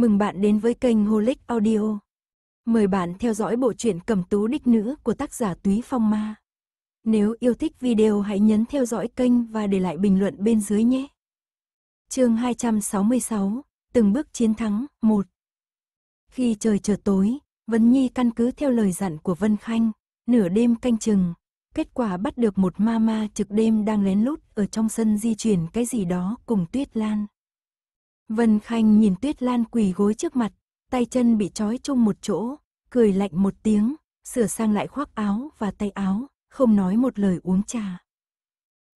Mừng bạn đến với kênh Holic Audio. Mời bạn theo dõi bộ truyện Cẩm Tú Đích Nữ của tác giả Túy Phong Ma. Nếu yêu thích video hãy nhấn theo dõi kênh và để lại bình luận bên dưới nhé. Chương 266, từng bước chiến thắng 1. Khi trời trở tối, Vân Nhi căn cứ theo lời dặn của Vân Khanh, nửa đêm canh chừng, kết quả bắt được một ma ma trực đêm đang lén lút ở trong sân di chuyển cái gì đó cùng Tuyết Lan. Vân Khanh nhìn Tuyết Lan quỳ gối trước mặt, tay chân bị trói chung một chỗ, cười lạnh một tiếng, sửa sang lại khoác áo và tay áo, không nói một lời uống trà.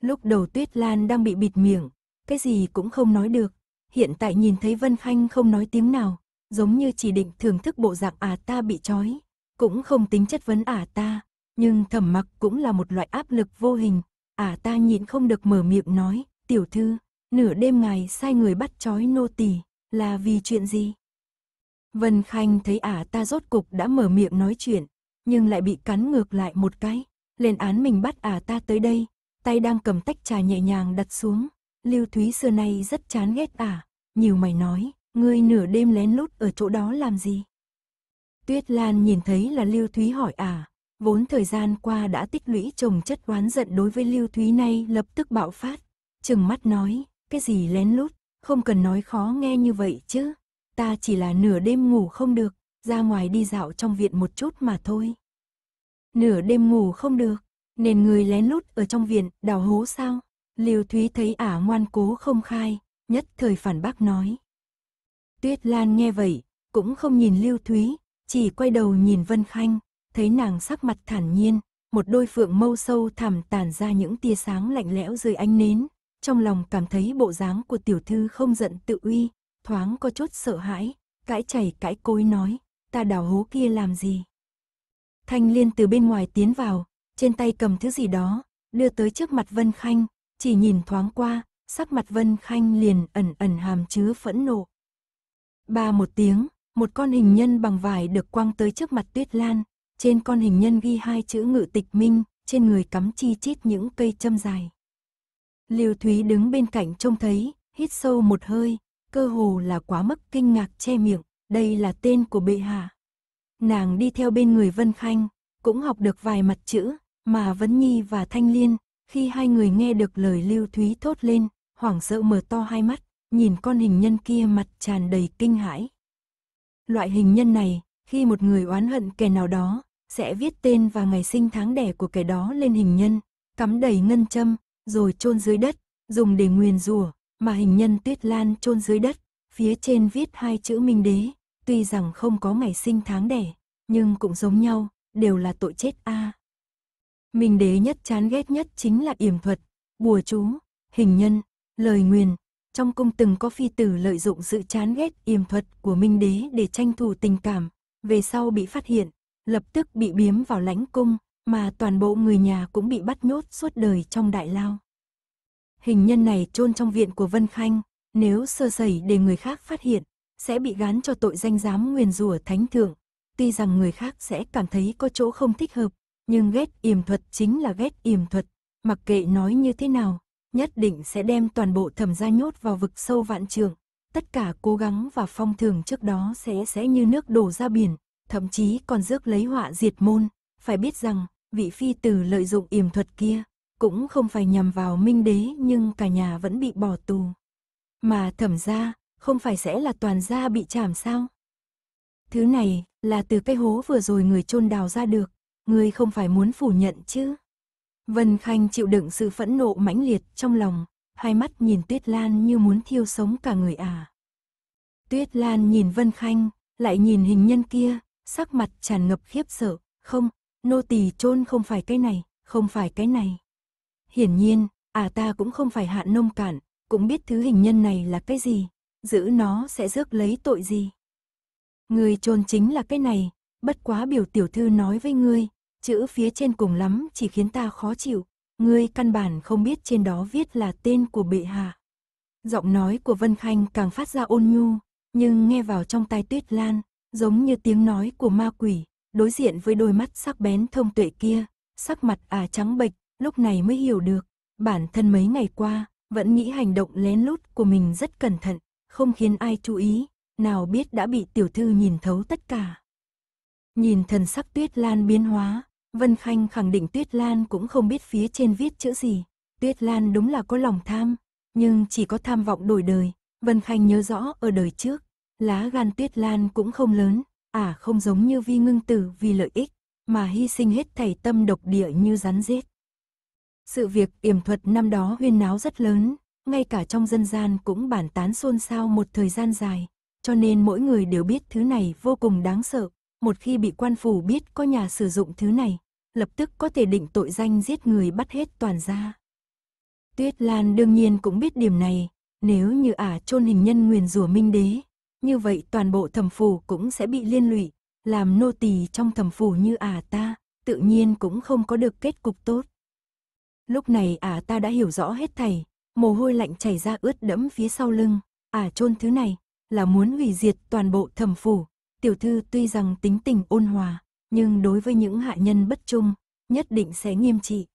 Lúc đầu Tuyết Lan đang bị bịt miệng, cái gì cũng không nói được, hiện tại nhìn thấy Vân Khanh không nói tiếng nào, giống như chỉ định thưởng thức bộ dạng à ta bị trói, cũng không tính chất vấn à ta, nhưng thẩm mặc cũng là một loại áp lực vô hình, à ta nhịn không được mở miệng nói, tiểu thư, nửa đêm ngài sai người bắt trói nô tỳ là vì chuyện gì? Vân Khanh thấy ả ta rốt cục đã mở miệng nói chuyện, nhưng lại bị cắn ngược lại một cái, lên án mình bắt ả ta tới đây, tay đang cầm tách trà nhẹ nhàng đặt xuống, Lưu Thúy xưa nay rất chán ghét ả, nhiều mày nói, ngươi nửa đêm lén lút ở chỗ đó làm gì? Tuyết Lan nhìn thấy là Lưu Thúy hỏi ả, vốn thời gian qua đã tích lũy chồng chất oán giận đối với Lưu Thúy nay lập tức bạo phát, chừng mắt nói, cái gì lén lút, không cần nói khó nghe như vậy chứ. Ta chỉ là nửa đêm ngủ không được, ra ngoài đi dạo trong viện một chút mà thôi. Nửa đêm ngủ không được, nên người lén lút ở trong viện đào hố sao? Liêu Thúy thấy ả ngoan cố không khai, nhất thời phản bác nói. Tuyết Lan nghe vậy, cũng không nhìn Liêu Thúy, chỉ quay đầu nhìn Vân Khanh, thấy nàng sắc mặt thản nhiên, một đôi phượng mâu sâu thẳm tàn ra những tia sáng lạnh lẽo dưới ánh nến, trong lòng cảm thấy bộ dáng của tiểu thư không giận tự uy, thoáng có chút sợ hãi, cãi chảy cãi cối nói, ta đào hố kia làm gì. Thanh Liên từ bên ngoài tiến vào, trên tay cầm thứ gì đó, đưa tới trước mặt Vân Khanh, chỉ nhìn thoáng qua, sắc mặt Vân Khanh liền ẩn ẩn hàm chứa phẫn nộ. Ba một tiếng, một con hình nhân bằng vải được quăng tới trước mặt Tuyết Lan, trên con hình nhân ghi hai chữ ngự tịch minh, trên người cắm chi chít những cây châm dài. Liêu Thúy đứng bên cạnh trông thấy, hít sâu một hơi, cơ hồ là quá mức kinh ngạc che miệng, đây là tên của bệ hạ. Nàng đi theo bên người Vân Khanh, cũng học được vài mặt chữ, mà Vấn Nhi và Thanh Liên, khi hai người nghe được lời Lưu Thúy thốt lên, hoảng sợ mở to hai mắt, nhìn con hình nhân kia mặt tràn đầy kinh hãi. Loại hình nhân này, khi một người oán hận kẻ nào đó, sẽ viết tên và ngày sinh tháng đẻ của kẻ đó lên hình nhân, cắm đầy ngân châm, rồi chôn dưới đất, dùng để nguyền rủa, mà hình nhân Tuyết Lan chôn dưới đất, phía trên viết hai chữ Minh Đế, tuy rằng không có ngày sinh tháng đẻ, nhưng cũng giống nhau, đều là tội chết a. À. Minh Đế nhất chán ghét nhất chính là yểm thuật, bùa chú, hình nhân, lời nguyền, trong cung từng có phi tử lợi dụng sự chán ghét yểm thuật của Minh Đế để tranh thủ tình cảm, về sau bị phát hiện, lập tức bị biếm vào lãnh cung, mà toàn bộ người nhà cũng bị bắt nhốt suốt đời trong đại lao. Hình nhân này chôn trong viện của Vân Khanh, nếu sơ sẩy để người khác phát hiện, sẽ bị gán cho tội danh dám nguyền rủa thánh thượng. Tuy rằng người khác sẽ cảm thấy có chỗ không thích hợp, nhưng ghét yểm thuật chính là ghét yểm thuật, mặc kệ nói như thế nào, nhất định sẽ đem toàn bộ thẩm gia nhốt vào vực sâu vạn trường. Tất cả cố gắng và phong thường trước đó sẽ sẽ như nước đổ ra biển, thậm chí còn rước lấy họa diệt môn. Phải biết rằng, vị phi tử lợi dụng yểm thuật kia, cũng không phải nhằm vào minh đế nhưng cả nhà vẫn bị bỏ tù. Mà thẩm ra, không phải sẽ là toàn gia bị chảm sao? Thứ này là từ cái hố vừa rồi người chôn đào ra được, người không phải muốn phủ nhận chứ? Vân Khanh chịu đựng sự phẫn nộ mãnh liệt trong lòng, hai mắt nhìn Tuyết Lan như muốn thiêu sống cả người à. Tuyết Lan nhìn Vân Khanh, lại nhìn hình nhân kia, sắc mặt tràn ngập khiếp sợ, không, nô tỳ chôn không phải cái này, không phải cái này. Hiển nhiên, à ta cũng không phải hạ nông cạn, cũng biết thứ hình nhân này là cái gì, giữ nó sẽ rước lấy tội gì. Người chôn chính là cái này, bất quá biểu tiểu thư nói với ngươi, chữ phía trên cùng lắm chỉ khiến ta khó chịu, ngươi căn bản không biết trên đó viết là tên của bệ hạ. Giọng nói của Vân Khanh càng phát ra ôn nhu, nhưng nghe vào trong tai Tuyết Lan, giống như tiếng nói của ma quỷ, đối diện với đôi mắt sắc bén thông tuệ kia, sắc mặt à trắng bệch, lúc này mới hiểu được, bản thân mấy ngày qua, vẫn nghĩ hành động lén lút của mình rất cẩn thận, không khiến ai chú ý, nào biết đã bị tiểu thư nhìn thấu tất cả. Nhìn thần sắc tuyết lan biến hóa, Vân Khanh khẳng định tuyết lan cũng không biết phía trên viết chữ gì, tuyết lan đúng là có lòng tham, nhưng chỉ có tham vọng đổi đời, Vân Khanh nhớ rõ ở đời trước, lá gan tuyết lan cũng không lớn, ả à, không giống như vi ngưng tử vì lợi ích, mà hy sinh hết thảy tâm độc địa như rắn giết. Sự việc yểm thuật năm đó huyên náo rất lớn, ngay cả trong dân gian cũng bản tán xôn xao một thời gian dài, cho nên mỗi người đều biết thứ này vô cùng đáng sợ, một khi bị quan phủ biết có nhà sử dụng thứ này, lập tức có thể định tội danh giết người bắt hết toàn gia. Tuyết Lan đương nhiên cũng biết điểm này, nếu như ả chôn hình nhân nguyền rủa minh đế, như vậy toàn bộ thẩm phủ cũng sẽ bị liên lụy, làm nô tỳ trong thẩm phủ như ả à ta, tự nhiên cũng không có được kết cục tốt. Lúc này ả à ta đã hiểu rõ hết thầy, mồ hôi lạnh chảy ra ướt đẫm phía sau lưng, ả à chôn thứ này là muốn hủy diệt toàn bộ thẩm phủ. Tiểu thư tuy rằng tính tình ôn hòa, nhưng đối với những hạ nhân bất trung, nhất định sẽ nghiêm trị.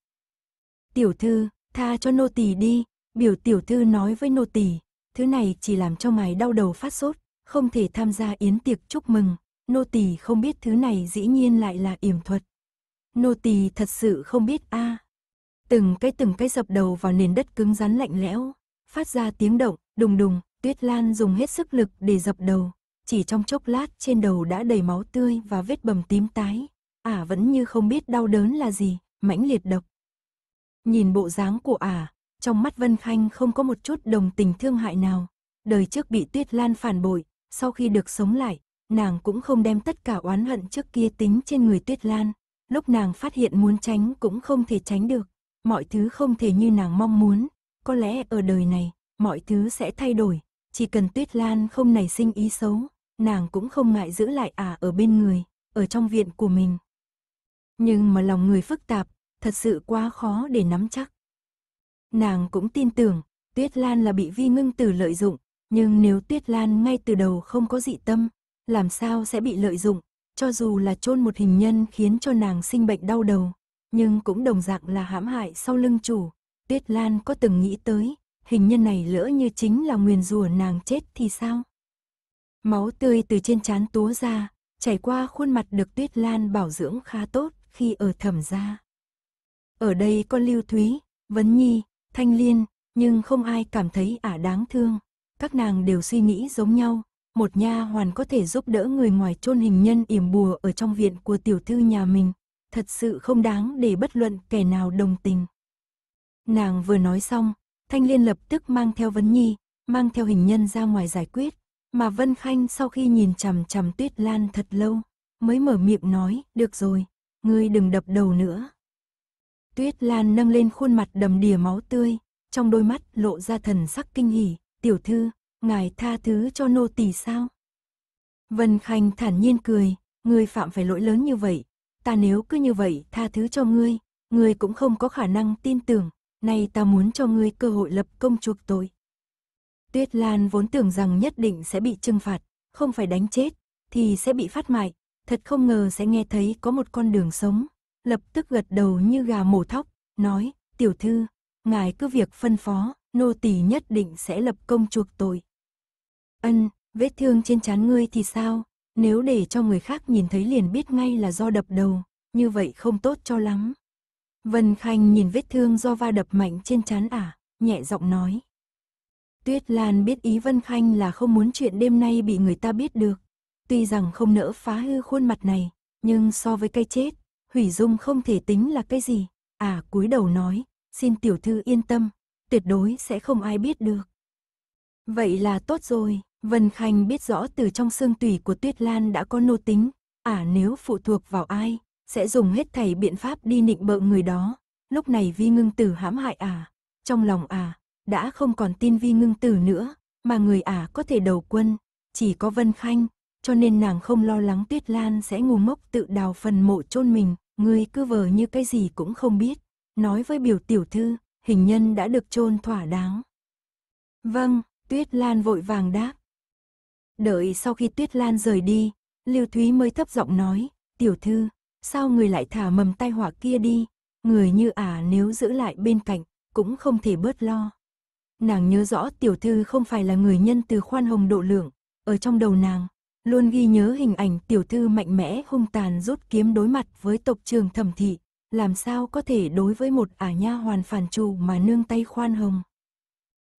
Tiểu thư, tha cho nô tỳ đi, biểu tiểu thư nói với nô tỳ, thứ này chỉ làm cho mày đau đầu phát sốt, không thể tham gia yến tiệc chúc mừng, nô tỳ không biết thứ này dĩ nhiên lại là yểm thuật. Nô tỳ thật sự không biết a. À. Từng cái từng cái dập đầu vào nền đất cứng rắn lạnh lẽo, phát ra tiếng động, đùng đùng, Tuyết Lan dùng hết sức lực để dập đầu, chỉ trong chốc lát trên đầu đã đầy máu tươi và vết bầm tím tái, ả à vẫn như không biết đau đớn là gì, mãnh liệt độc. Nhìn bộ dáng của ả, à, trong mắt Vân Khanh không có một chút đồng tình thương hại nào, đời trước bị Tuyết Lan phản bội, sau khi được sống lại, nàng cũng không đem tất cả oán hận trước kia tính trên người Tuyết Lan. Lúc nàng phát hiện muốn tránh cũng không thể tránh được, mọi thứ không thể như nàng mong muốn, có lẽ ở đời này, mọi thứ sẽ thay đổi, chỉ cần Tuyết Lan không nảy sinh ý xấu, nàng cũng không ngại giữ lại ả à ở bên người, ở trong viện của mình. Nhưng mà lòng người phức tạp, thật sự quá khó để nắm chắc. Nàng cũng tin tưởng, Tuyết Lan là bị vi ngưng tử lợi dụng, nhưng nếu Tuyết Lan ngay từ đầu không có dị tâm, làm sao sẽ bị lợi dụng, cho dù là chôn một hình nhân khiến cho nàng sinh bệnh đau đầu, nhưng cũng đồng dạng là hãm hại sau lưng chủ. Tuyết Lan có từng nghĩ tới, hình nhân này lỡ như chính là nguyền rủa nàng chết thì sao? Máu tươi từ trên trán túa ra, chảy qua khuôn mặt được Tuyết Lan bảo dưỡng khá tốt khi ở thẩm gia. Ở đây có Lưu Thúy, Vấn Nhi, Thanh Liên, nhưng không ai cảm thấy ả đáng thương các nàng đều suy nghĩ giống nhau, một nha hoàn có thể giúp đỡ người ngoài chôn hình nhân yểm bùa ở trong viện của tiểu thư nhà mình, thật sự không đáng để bất luận kẻ nào đồng tình. Nàng vừa nói xong, Thanh Liên lập tức mang theo Vấn Nhi, mang theo hình nhân ra ngoài giải quyết, mà Vân Khanh sau khi nhìn chằm chằm Tuyết Lan thật lâu, mới mở miệng nói, được rồi, ngươi đừng đập đầu nữa. Tuyết Lan nâng lên khuôn mặt đầm đìa máu tươi, trong đôi mắt lộ ra thần sắc kinh hỉ, tiểu thư, ngài tha thứ cho nô tỳ sao? Vân Khanh thản nhiên cười, ngươi phạm phải lỗi lớn như vậy, ta nếu cứ như vậy tha thứ cho ngươi, ngươi cũng không có khả năng tin tưởng, nay ta muốn cho ngươi cơ hội lập công chuộc tội. Tuyết Lan vốn tưởng rằng nhất định sẽ bị trừng phạt, không phải đánh chết, thì sẽ bị phát mại, thật không ngờ sẽ nghe thấy có một con đường sống, lập tức gật đầu như gà mổ thóc, nói, tiểu thư, ngài cứ việc phân phó, nô tỳ nhất định sẽ lập công chuộc tội. Ân, vết thương trên trán ngươi thì sao? Nếu để cho người khác nhìn thấy liền biết ngay là do đập đầu, như vậy không tốt cho lắm. Vân Khanh nhìn vết thương do va đập mạnh trên trán ả, à, nhẹ giọng nói. Tuyết Lan biết ý Vân Khanh là không muốn chuyện đêm nay bị người ta biết được. Tuy rằng không nỡ phá hư khuôn mặt này, nhưng so với cây chết, Hủy Dung không thể tính là cái gì. À cúi đầu nói, xin tiểu thư yên tâm, tuyệt đối sẽ không ai biết được. Vậy là tốt rồi, Vân Khanh biết rõ từ trong xương tủy của Tuyết Lan đã có nô tính, à, nếu phụ thuộc vào ai, sẽ dùng hết thảy biện pháp đi nịnh bợ người đó. Lúc này Vi Ngưng Tử hãm hại à. trong lòng à, đã không còn tin Vi Ngưng Tử nữa, mà người à có thể đầu quân, chỉ có Vân Khanh, cho nên nàng không lo lắng Tuyết Lan sẽ ngu mốc tự đào phần mộ chôn mình, người cứ vờ như cái gì cũng không biết. Nói với biểu tiểu thư, hình nhân đã được chôn thỏa đáng. Vâng, Tuyết Lan vội vàng đáp. Đợi sau khi Tuyết Lan rời đi, Lưu Thúy mới thấp giọng nói, tiểu thư, sao người lại thả mầm tai họa kia đi, người như ả à nếu giữ lại bên cạnh, cũng không thể bớt lo. Nàng nhớ rõ tiểu thư không phải là người nhân từ khoan hồng độ lượng, ở trong đầu nàng, luôn ghi nhớ hình ảnh tiểu thư mạnh mẽ hung tàn rút kiếm đối mặt với tộc trường thẩm thị, làm sao có thể đối với một ả nha hoàn phản chủ mà nương tay khoan hồng.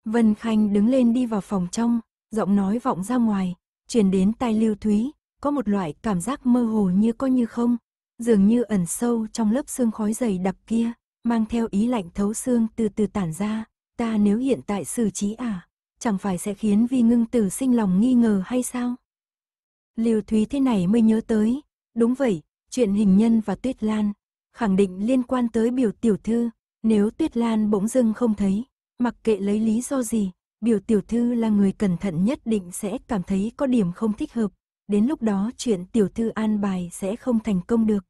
Vân Khanh đứng lên đi vào phòng trong, giọng nói vọng ra ngoài, truyền đến tai Lưu Thúy, có một loại cảm giác mơ hồ như có như không, dường như ẩn sâu trong lớp xương khói dày đặc kia, mang theo ý lạnh thấu xương từ từ tản ra, ta nếu hiện tại xử trí ả, chẳng phải sẽ khiến Vi Ngưng Tử sinh lòng nghi ngờ hay sao? Lưu Thúy thế này mới nhớ tới, đúng vậy, chuyện hình nhân và Tuyết Lan, khẳng định liên quan tới biểu tiểu thư, nếu Tuyết Lan bỗng dưng không thấy, mặc kệ lấy lý do gì, biểu tiểu thư là người cẩn thận nhất định sẽ cảm thấy có điểm không thích hợp, đến lúc đó chuyện tiểu thư an bài sẽ không thành công được.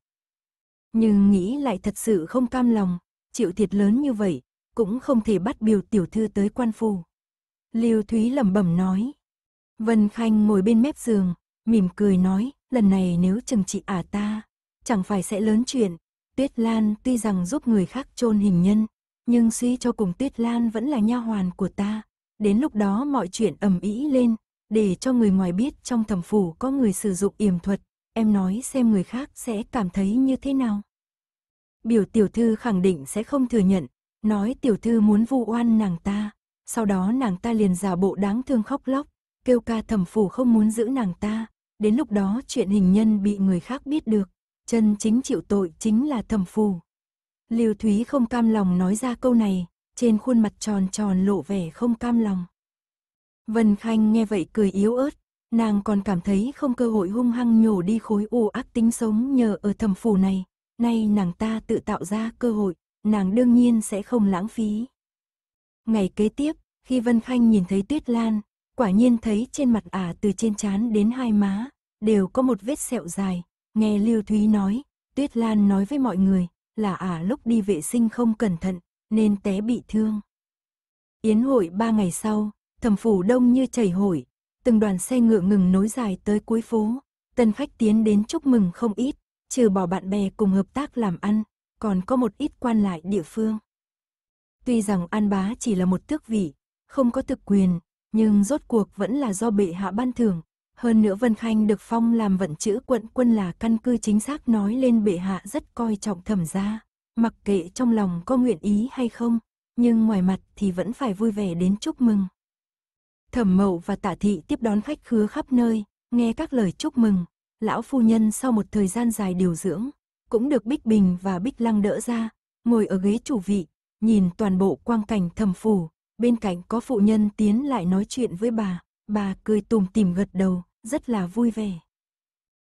Nhưng nghĩ lại thật sự không cam lòng, chịu thiệt lớn như vậy, cũng không thể bắt biểu tiểu thư tới quan phủ. Lưu Thúy lẩm bẩm nói. Vân Khanh ngồi bên mép giường, mỉm cười nói, lần này nếu chừng chị ả ta, chẳng phải sẽ lớn chuyện, Tuyết Lan tuy rằng giúp người khác chôn hình nhân, nhưng suy cho cùng Tuyết Lan vẫn là nha hoàn của ta. Đến lúc đó mọi chuyện ầm ĩ lên, để cho người ngoài biết trong thẩm phủ có người sử dụng yểm thuật, em nói xem người khác sẽ cảm thấy như thế nào. Biểu tiểu thư khẳng định sẽ không thừa nhận, nói tiểu thư muốn vu oan nàng ta, sau đó nàng ta liền giả bộ đáng thương khóc lóc, kêu ca thẩm phủ không muốn giữ nàng ta, đến lúc đó chuyện hình nhân bị người khác biết được, chân chính chịu tội chính là thẩm phù. Lưu Thúy không cam lòng nói ra câu này, trên khuôn mặt tròn tròn lộ vẻ không cam lòng. Vân Khanh nghe vậy cười yếu ớt, nàng còn cảm thấy không cơ hội hung hăng nhổ đi khối u ác tính sống nhờ ở thẩm phù này, nay nàng ta tự tạo ra cơ hội, nàng đương nhiên sẽ không lãng phí. Ngày kế tiếp, khi Vân Khanh nhìn thấy Tuyết Lan, quả nhiên thấy trên mặt ả từ trên trán đến hai má, đều có một vết sẹo dài, Nghe Lưu Thúy nói, Tuyết Lan nói với mọi người là à, lúc đi vệ sinh không cẩn thận nên té bị thương. Yến hội ba ngày sau, thẩm phủ đông như chảy hội, từng đoàn xe ngựa ngừng nối dài tới cuối phố, tân khách tiến đến chúc mừng không ít, trừ bỏ bạn bè cùng hợp tác làm ăn, còn có một ít quan lại địa phương. Tuy rằng An Bá chỉ là một tước vị, không có thực quyền, nhưng rốt cuộc vẫn là do bệ hạ ban thưởng, hơn nữa Vân Khanh được phong làm vận chữ quận quân là căn cứ chính xác nói lên bệ hạ rất coi trọng thẩm gia. Mặc kệ trong lòng có nguyện ý hay không, nhưng ngoài mặt thì vẫn phải vui vẻ đến chúc mừng. Thẩm mậu và tả thị tiếp đón khách khứa khắp nơi, nghe các lời chúc mừng. Lão phu nhân sau một thời gian dài điều dưỡng, cũng được Bích Bình và Bích Lăng đỡ ra, ngồi ở ghế chủ vị, nhìn toàn bộ quang cảnh thẩm phủ, bên cạnh có phụ nhân tiến lại nói chuyện với bà, bà cười tùm tìm gật đầu, rất là vui vẻ.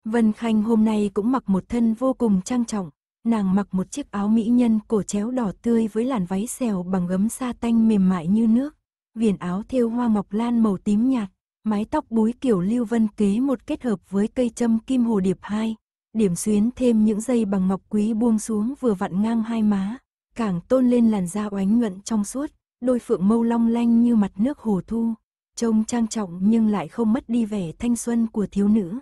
Vân Khanh hôm nay cũng mặc một thân vô cùng trang trọng, nàng mặc một chiếc áo mỹ nhân cổ chéo đỏ tươi với làn váy xèo bằng gấm sa tanh mềm mại như nước, viền áo thêu hoa ngọc lan màu tím nhạt, mái tóc búi kiểu lưu vân kế một kết hợp với cây châm kim hồ điệp hai, điểm xuyến thêm những dây bằng ngọc quý buông xuống vừa vặn ngang hai má, càng tôn lên làn da oánh nhuận trong suốt, đôi phượng mâu long lanh như mặt nước hồ thu trông trang trọng nhưng lại không mất đi vẻ thanh xuân của thiếu nữ.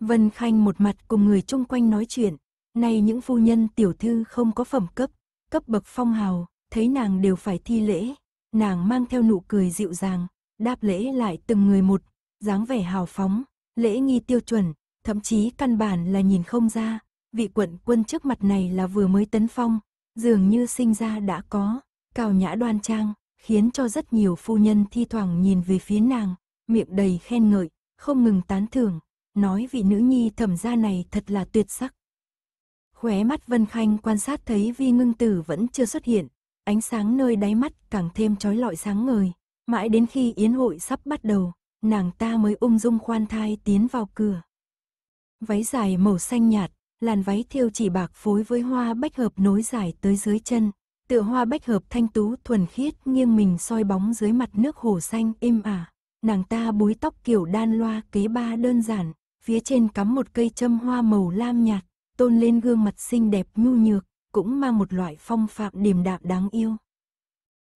Vân Khanh một mặt cùng người chung quanh nói chuyện, nay những phu nhân tiểu thư không có phẩm cấp, cấp bậc phong hào, thấy nàng đều phải thi lễ, nàng mang theo nụ cười dịu dàng, đáp lễ lại từng người một, dáng vẻ hào phóng, lễ nghi tiêu chuẩn, thậm chí căn bản là nhìn không ra, vị quận quân trước mặt này là vừa mới tấn phong, dường như sinh ra đã có, cao nhã đoan trang, khiến cho rất nhiều phu nhân thi thoảng nhìn về phía nàng, miệng đầy khen ngợi, không ngừng tán thưởng, nói vị nữ nhi thẩm gia này thật là tuyệt sắc. Khóe mắt Vân Khanh quan sát thấy vi ngưng tử vẫn chưa xuất hiện, ánh sáng nơi đáy mắt càng thêm trói lọi sáng ngời, mãi đến khi yến hội sắp bắt đầu, nàng ta mới ung dung khoan thai tiến vào cửa. Váy dài màu xanh nhạt, làn váy thêu chỉ bạc phối với hoa bách hợp nối dài tới dưới chân, tựa hoa bách hợp thanh tú thuần khiết nghiêng mình soi bóng dưới mặt nước hồ xanh êm ả. Nàng ta búi tóc kiểu đan loa kế ba đơn giản, phía trên cắm một cây châm hoa màu lam nhạt, tôn lên gương mặt xinh đẹp nhu nhược, cũng mang một loại phong phạm điềm đạm đáng yêu.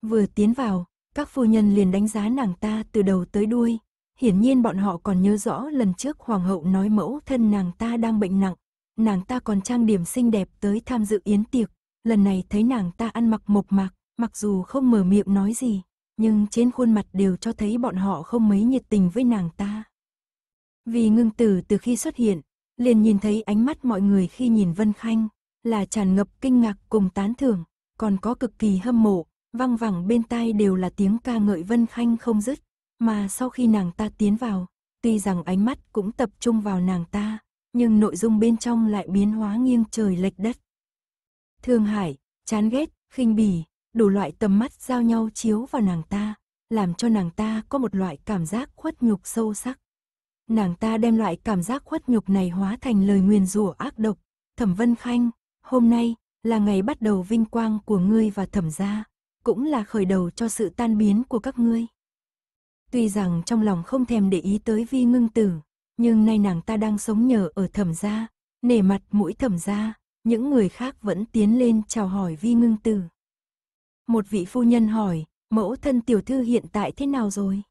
Vừa tiến vào, các phu nhân liền đánh giá nàng ta từ đầu tới đuôi, hiển nhiên bọn họ còn nhớ rõ lần trước hoàng hậu nói mẫu thân nàng ta đang bệnh nặng, nàng ta còn trang điểm xinh đẹp tới tham dự yến tiệc, lần này thấy nàng ta ăn mặc mộc mạc, mặc dù không mở miệng nói gì, nhưng trên khuôn mặt đều cho thấy bọn họ không mấy nhiệt tình với nàng ta. Vì ngưng tử từ khi xuất hiện, liền nhìn thấy ánh mắt mọi người khi nhìn Vân Khanh, là tràn ngập kinh ngạc cùng tán thưởng, còn có cực kỳ hâm mộ, văng vẳng bên tai đều là tiếng ca ngợi Vân Khanh không dứt, mà sau khi nàng ta tiến vào, tuy rằng ánh mắt cũng tập trung vào nàng ta, nhưng nội dung bên trong lại biến hóa nghiêng trời lệch đất thương hại, chán ghét, khinh bỉ, đủ loại tầm mắt giao nhau chiếu vào nàng ta, làm cho nàng ta có một loại cảm giác khuất nhục sâu sắc. Nàng ta đem loại cảm giác khuất nhục này hóa thành lời nguyền rủa ác độc, Thẩm Vân Khanh, hôm nay là ngày bắt đầu vinh quang của ngươi và Thẩm gia, cũng là khởi đầu cho sự tan biến của các ngươi. Tuy rằng trong lòng không thèm để ý tới Vi Ngưng Tử, nhưng nay nàng ta đang sống nhờ ở Thẩm gia, nể mặt mũi Thẩm gia, những người khác vẫn tiến lên chào hỏi vi ngưng tử. Một vị phu nhân hỏi, mẫu thân tiểu thư hiện tại thế nào rồi?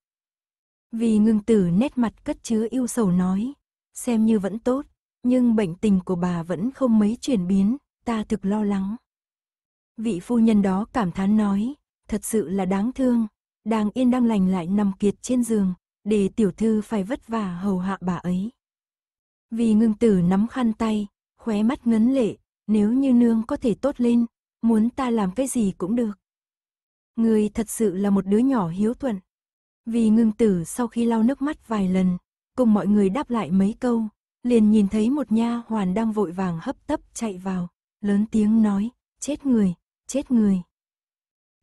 Vi ngưng tử nét mặt cất chứa yêu sầu nói, xem như vẫn tốt, nhưng bệnh tình của bà vẫn không mấy chuyển biến, ta thực lo lắng. Vị phu nhân đó cảm thán nói, thật sự là đáng thương, đang yên đang lành lại nằm kiệt trên giường, để tiểu thư phải vất vả hầu hạ bà ấy. Vì ngưng tử nắm khăn tay, khóe mắt ngấn lệ, nếu như nương có thể tốt lên, muốn ta làm cái gì cũng được. Người thật sự là một đứa nhỏ hiếu thuận. Vì ngưng tử sau khi lau nước mắt vài lần, cùng mọi người đáp lại mấy câu, liền nhìn thấy một nha hoàn đang vội vàng hấp tấp chạy vào, lớn tiếng nói, chết người, chết người.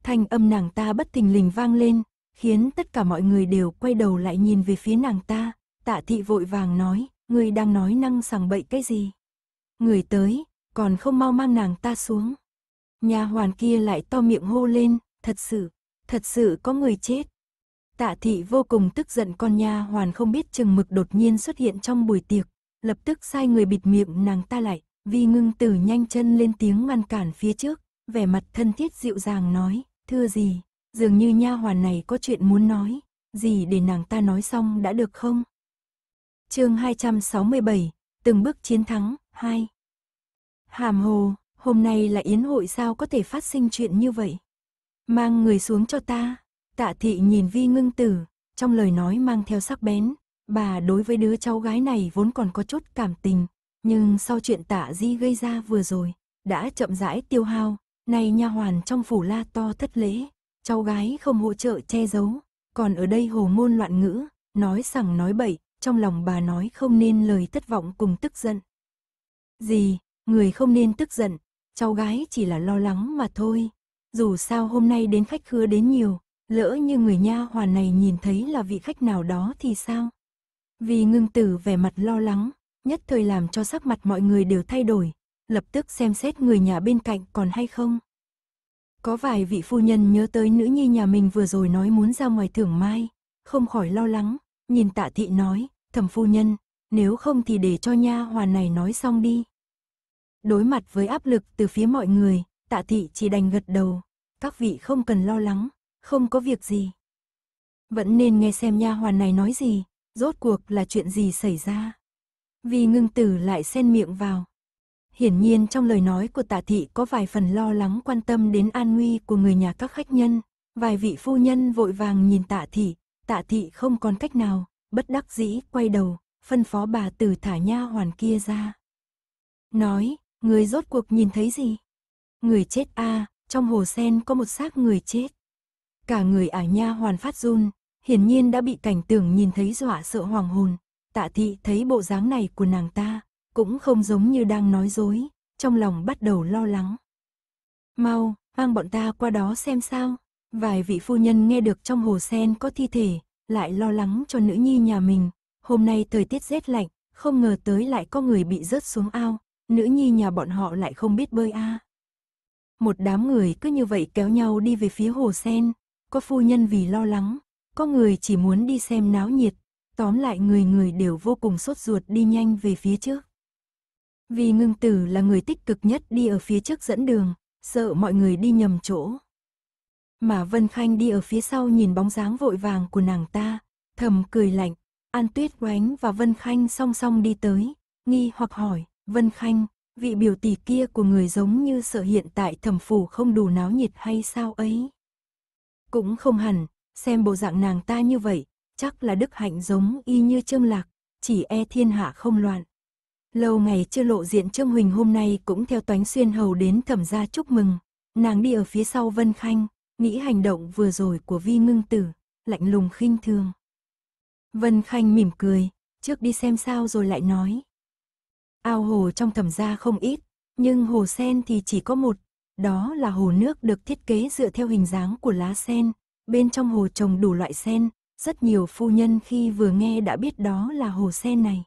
Thanh âm nàng ta bất tình lình vang lên, khiến tất cả mọi người đều quay đầu lại nhìn về phía nàng ta, tạ thị vội vàng nói, người đang nói năng sằng bậy cái gì. Người tới, còn không mau mang nàng ta xuống. Nhà hoàn kia lại to miệng hô lên, thật sự, thật sự có người chết. Tạ thị vô cùng tức giận con nha hoàn không biết chừng mực đột nhiên xuất hiện trong buổi tiệc, lập tức sai người bịt miệng nàng ta lại, vì ngưng tử nhanh chân lên tiếng ngăn cản phía trước, vẻ mặt thân thiết dịu dàng nói, thưa gì, dường như nha hoàn này có chuyện muốn nói, gì để nàng ta nói xong đã được không? chương 267, từng bước chiến thắng, 2 Hàm hồ, hôm nay là yến hội sao có thể phát sinh chuyện như vậy? Mang người xuống cho ta. Tạ thị nhìn vi ngưng tử, trong lời nói mang theo sắc bén. Bà đối với đứa cháu gái này vốn còn có chút cảm tình, nhưng sau chuyện tạ di gây ra vừa rồi, đã chậm rãi tiêu hao, nay nha hoàn trong phủ la to thất lễ, cháu gái không hỗ trợ che giấu, còn ở đây hồ môn loạn ngữ, nói sằng nói bậy, trong lòng bà nói không nên lời thất vọng cùng tức giận. Gì, Người không nên tức giận, cháu gái chỉ là lo lắng mà thôi. Dù sao hôm nay đến khách khứa đến nhiều, lỡ như người nha hoàn này nhìn thấy là vị khách nào đó thì sao? Vì ngưng tử vẻ mặt lo lắng, nhất thời làm cho sắc mặt mọi người đều thay đổi, lập tức xem xét người nhà bên cạnh còn hay không. Có vài vị phu nhân nhớ tới nữ nhi nhà mình vừa rồi nói muốn ra ngoài thưởng mai, không khỏi lo lắng, nhìn tạ thị nói, thầm phu nhân, nếu không thì để cho nha hoàn này nói xong đi, Đối mặt với áp lực từ phía mọi người, tạ thị chỉ đành gật đầu. Các vị không cần lo lắng, không có việc gì. Vẫn nên nghe xem nha hoàn này nói gì, rốt cuộc là chuyện gì xảy ra. Vì ngưng tử lại xen miệng vào. Hiển nhiên trong lời nói của tạ thị có vài phần lo lắng quan tâm đến an nguy của người nhà các khách nhân. Vài vị phu nhân vội vàng nhìn tạ thị, tạ thị không còn cách nào, bất đắc dĩ quay đầu, phân phó bà tử thả nha hoàn kia ra. Nói, Người rốt cuộc nhìn thấy gì? Người chết a à, trong hồ sen có một xác người chết. Cả người ả nha hoàn phát run, hiển nhiên đã bị cảnh tưởng nhìn thấy dọa sợ hoàng hồn. Tạ thị thấy bộ dáng này của nàng ta, cũng không giống như đang nói dối, trong lòng bắt đầu lo lắng. Mau, mang bọn ta qua đó xem sao. Vài vị phu nhân nghe được trong hồ sen có thi thể, lại lo lắng cho nữ nhi nhà mình. Hôm nay thời tiết rét lạnh, không ngờ tới lại có người bị rớt xuống ao, nữ nhi nhà bọn họ lại không biết bơi a. À. Một đám người cứ như vậy kéo nhau đi về phía hồ sen, có phu nhân vì lo lắng, có người chỉ muốn đi xem náo nhiệt, tóm lại người người đều vô cùng sốt ruột đi nhanh về phía trước. Vì ngưng tử là người tích cực nhất đi ở phía trước dẫn đường, sợ mọi người đi nhầm chỗ. Mà Vân Khanh đi ở phía sau nhìn bóng dáng vội vàng của nàng ta, thầm cười lạnh, An Tuyết Oánh và Vân Khanh song song đi tới, nghi hoặc hỏi, Vân Khanh, vị biểu tỷ kia của người giống như sợ hiện tại thẩm phủ không đủ náo nhiệt hay sao ấy. Cũng không hẳn, xem bộ dạng nàng ta như vậy, chắc là đức hạnh giống y như Trương Lạc, chỉ e thiên hạ không loạn. Lâu ngày chưa lộ diện Trương Huỳnh hôm nay cũng theo Toánh Xuyên Hầu đến thẩm gia chúc mừng. Nàng đi ở phía sau Vân Khanh, nghĩ hành động vừa rồi của Vi Ngưng Tử, lạnh lùng khinh thường. Vân Khanh mỉm cười, trước đi xem sao rồi lại nói. Ao hồ trong thẩm gia không ít, nhưng hồ sen thì chỉ có một, đó là hồ nước được thiết kế dựa theo hình dáng của lá sen, bên trong hồ trồng đủ loại sen, rất nhiều phu nhân khi vừa nghe đã biết đó là hồ sen này.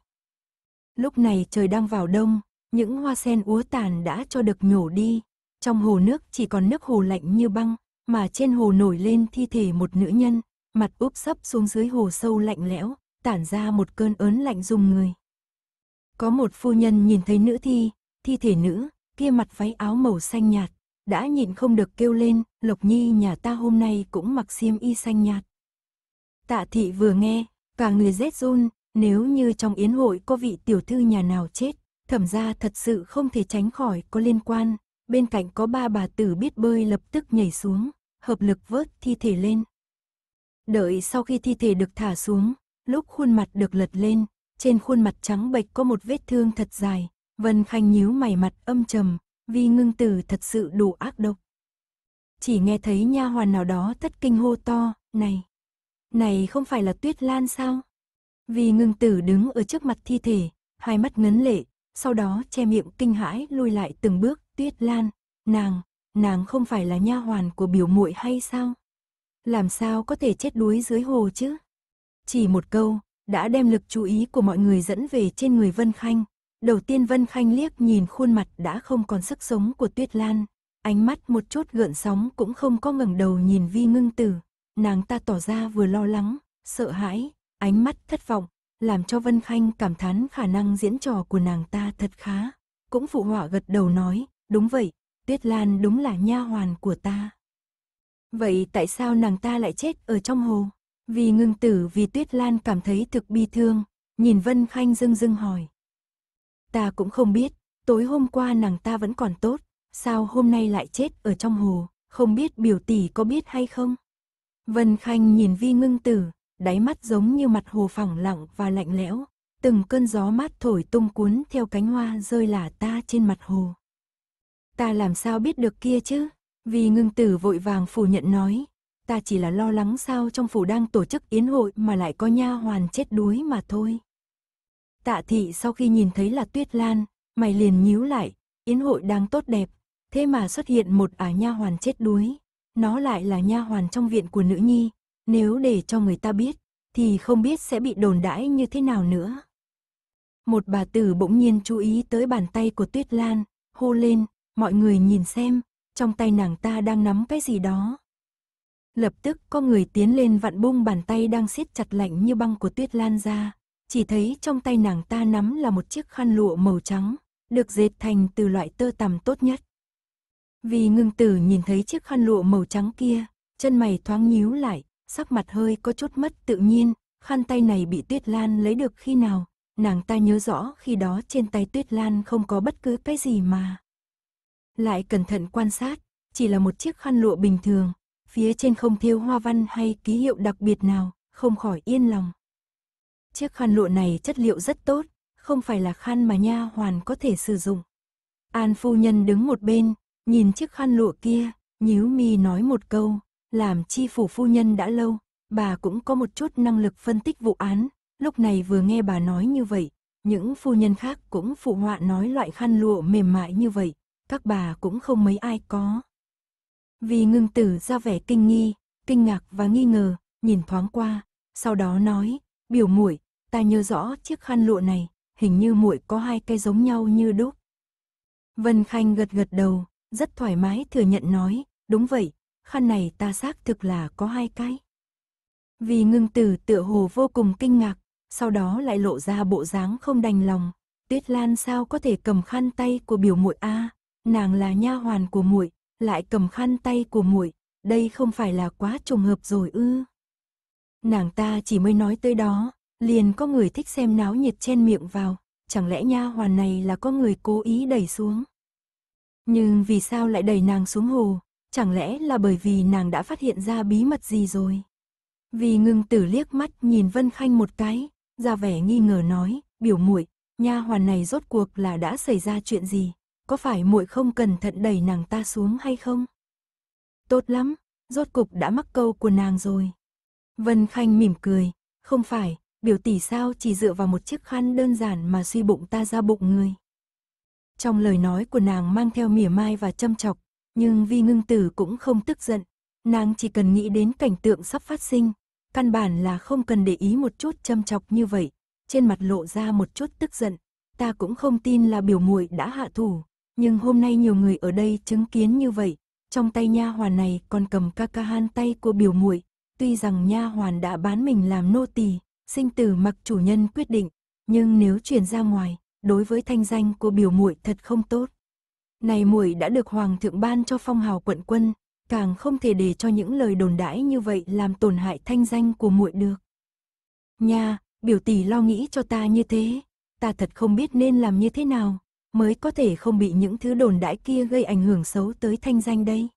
Lúc này trời đang vào đông, những hoa sen úa tàn đã cho được nhổ đi, trong hồ nước chỉ còn nước hồ lạnh như băng, mà trên hồ nổi lên thi thể một nữ nhân, mặt úp sấp xuống dưới hồ sâu lạnh lẽo, tản ra một cơn ớn lạnh dùng người. Có một phu nhân nhìn thấy nữ thi, thi thể nữ, kia mặt váy áo màu xanh nhạt, đã nhịn không được kêu lên, Lộc Nhi nhà ta hôm nay cũng mặc xiêm y xanh nhạt. Tạ thị vừa nghe, cả người rét run, nếu như trong yến hội có vị tiểu thư nhà nào chết, thẩm ra thật sự không thể tránh khỏi có liên quan, bên cạnh có ba bà tử biết bơi lập tức nhảy xuống, hợp lực vớt thi thể lên. Đợi sau khi thi thể được thả xuống, lúc khuôn mặt được lật lên, trên khuôn mặt trắng bệch có một vết thương thật dài, Vân Khanh nhíu mày mặt âm trầm, vì ngưng tử thật sự đủ ác độc. Chỉ nghe thấy nha hoàn nào đó thất kinh hô to, này, này không phải là tuyết lan sao? Vì ngưng tử đứng ở trước mặt thi thể, hai mắt ngấn lệ, sau đó che miệng kinh hãi lùi lại từng bước, tuyết lan, nàng, nàng không phải là nha hoàn của biểu muội hay sao? Làm sao có thể chết đuối dưới hồ chứ? Chỉ một câu, đã đem lực chú ý của mọi người dẫn về trên người Vân Khanh. Đầu tiên Vân Khanh liếc nhìn khuôn mặt đã không còn sức sống của Tuyết Lan, ánh mắt một chút gợn sóng cũng không có ngẩng đầu nhìn Vi Ngưng Tử, nàng ta tỏ ra vừa lo lắng, sợ hãi, ánh mắt thất vọng, làm cho Vân Khanh cảm thán khả năng diễn trò của nàng ta thật khá. Cũng phụ họa gật đầu nói, đúng vậy, Tuyết Lan đúng là nha hoàn của ta. Vậy tại sao nàng ta lại chết ở trong hồ? Vì ngưng tử vì Tuyết Lan cảm thấy thực bi thương, nhìn Vân Khanh dưng dưng hỏi. Ta cũng không biết, tối hôm qua nàng ta vẫn còn tốt, sao hôm nay lại chết ở trong hồ, không biết biểu tỷ có biết hay không? Vân Khanh nhìn vi ngưng tử, đáy mắt giống như mặt hồ phẳng lặng và lạnh lẽo, từng cơn gió mát thổi tung cuốn theo cánh hoa rơi lả ta trên mặt hồ. Ta làm sao biết được kia chứ? Vì ngưng tử vội vàng phủ nhận nói, ta chỉ là lo lắng sao trong phủ đang tổ chức yến hội mà lại có nha hoàn chết đuối mà thôi. Tạ thị sau khi nhìn thấy là Tuyết Lan, mày liền nhíu lại, yến hội đang tốt đẹp, thế mà xuất hiện một ả nha hoàn chết đuối, nó lại là nha hoàn trong viện của nữ nhi, nếu để cho người ta biết thì không biết sẽ bị đồn đãi như thế nào nữa. Một bà tử bỗng nhiên chú ý tới bàn tay của Tuyết Lan, hô lên, mọi người nhìn xem, trong tay nàng ta đang nắm cái gì đó Lập tức có người tiến lên vặn bung bàn tay đang siết chặt lạnh như băng của Tuyết Lan ra. Chỉ thấy trong tay nàng ta nắm là một chiếc khăn lụa màu trắng, được dệt thành từ loại tơ tằm tốt nhất. Vì ngưng tử nhìn thấy chiếc khăn lụa màu trắng kia, chân mày thoáng nhíu lại, sắc mặt hơi có chút mất tự nhiên, khăn tay này bị Tuyết Lan lấy được khi nào, nàng ta nhớ rõ khi đó trên tay Tuyết Lan không có bất cứ cái gì mà. Lại cẩn thận quan sát, chỉ là một chiếc khăn lụa bình thường, phía trên không thiếu hoa văn hay ký hiệu đặc biệt nào, không khỏi yên lòng. Chiếc khăn lụa này chất liệu rất tốt, không phải là khăn mà nha hoàn có thể sử dụng. An phu nhân đứng một bên, nhìn chiếc khăn lụa kia, nhíu mi nói một câu, làm chi phủ phu nhân đã lâu, bà cũng có một chút năng lực phân tích vụ án, lúc này vừa nghe bà nói như vậy, những phu nhân khác cũng phụ họa nói loại khăn lụa mềm mại như vậy, các bà cũng không mấy ai có. Vì ngưng tử ra vẻ kinh nghi, kinh ngạc và nghi ngờ, nhìn thoáng qua, sau đó nói, biểu muội, ta nhớ rõ chiếc khăn lụa này, hình như muội có hai cây giống nhau như đúc. Vân Khanh gật gật đầu, rất thoải mái thừa nhận nói, đúng vậy, khăn này ta xác thực là có hai cái. Vì ngưng tử tựa hồ vô cùng kinh ngạc, sau đó lại lộ ra bộ dáng không đành lòng, Tuyết Lan sao có thể cầm khăn tay của biểu muội a, nàng là nha hoàn của muội, lại cầm khăn tay của muội, đây không phải là quá trùng hợp rồi ư? Nàng ta chỉ mới nói tới đó, liền có người thích xem náo nhiệt chen miệng vào, chẳng lẽ nha hoàn này là có người cố ý đẩy xuống? Nhưng vì sao lại đẩy nàng xuống hồ, chẳng lẽ là bởi vì nàng đã phát hiện ra bí mật gì rồi? Vì ngưng tử liếc mắt nhìn Vân Khanh một cái, ra vẻ nghi ngờ nói, biểu muội, nha hoàn này rốt cuộc là đã xảy ra chuyện gì? có phải muội không cẩn thận đẩy nàng ta xuống hay không? Tốt lắm, rốt cục đã mắc câu của nàng rồi. Vân Khanh mỉm cười, không phải, biểu tỷ sao chỉ dựa vào một chiếc khăn đơn giản mà suy bụng ta ra bụng người. Trong lời nói của nàng mang theo mỉa mai và châm chọc, nhưng vi ngưng tử cũng không tức giận. Nàng chỉ cần nghĩ đến cảnh tượng sắp phát sinh, căn bản là không cần để ý một chút châm chọc như vậy. Trên mặt lộ ra một chút tức giận, ta cũng không tin là biểu muội đã hạ thủ, nhưng hôm nay nhiều người ở đây chứng kiến như vậy, trong tay nha hoàn này còn cầm ca ca han tay của biểu muội, tuy rằng nha hoàn đã bán mình làm nô tỳ, sinh tử mặc chủ nhân quyết định, nhưng nếu truyền ra ngoài, đối với thanh danh của biểu muội thật không tốt. Này muội đã được hoàng thượng ban cho phong hào quận quân, càng không thể để cho những lời đồn đãi như vậy làm tổn hại thanh danh của muội được. Nha, biểu tỷ lo nghĩ cho ta như thế, ta thật không biết nên làm như thế nào mới có thể không bị những thứ đồn đãi kia gây ảnh hưởng xấu tới thanh danh đây.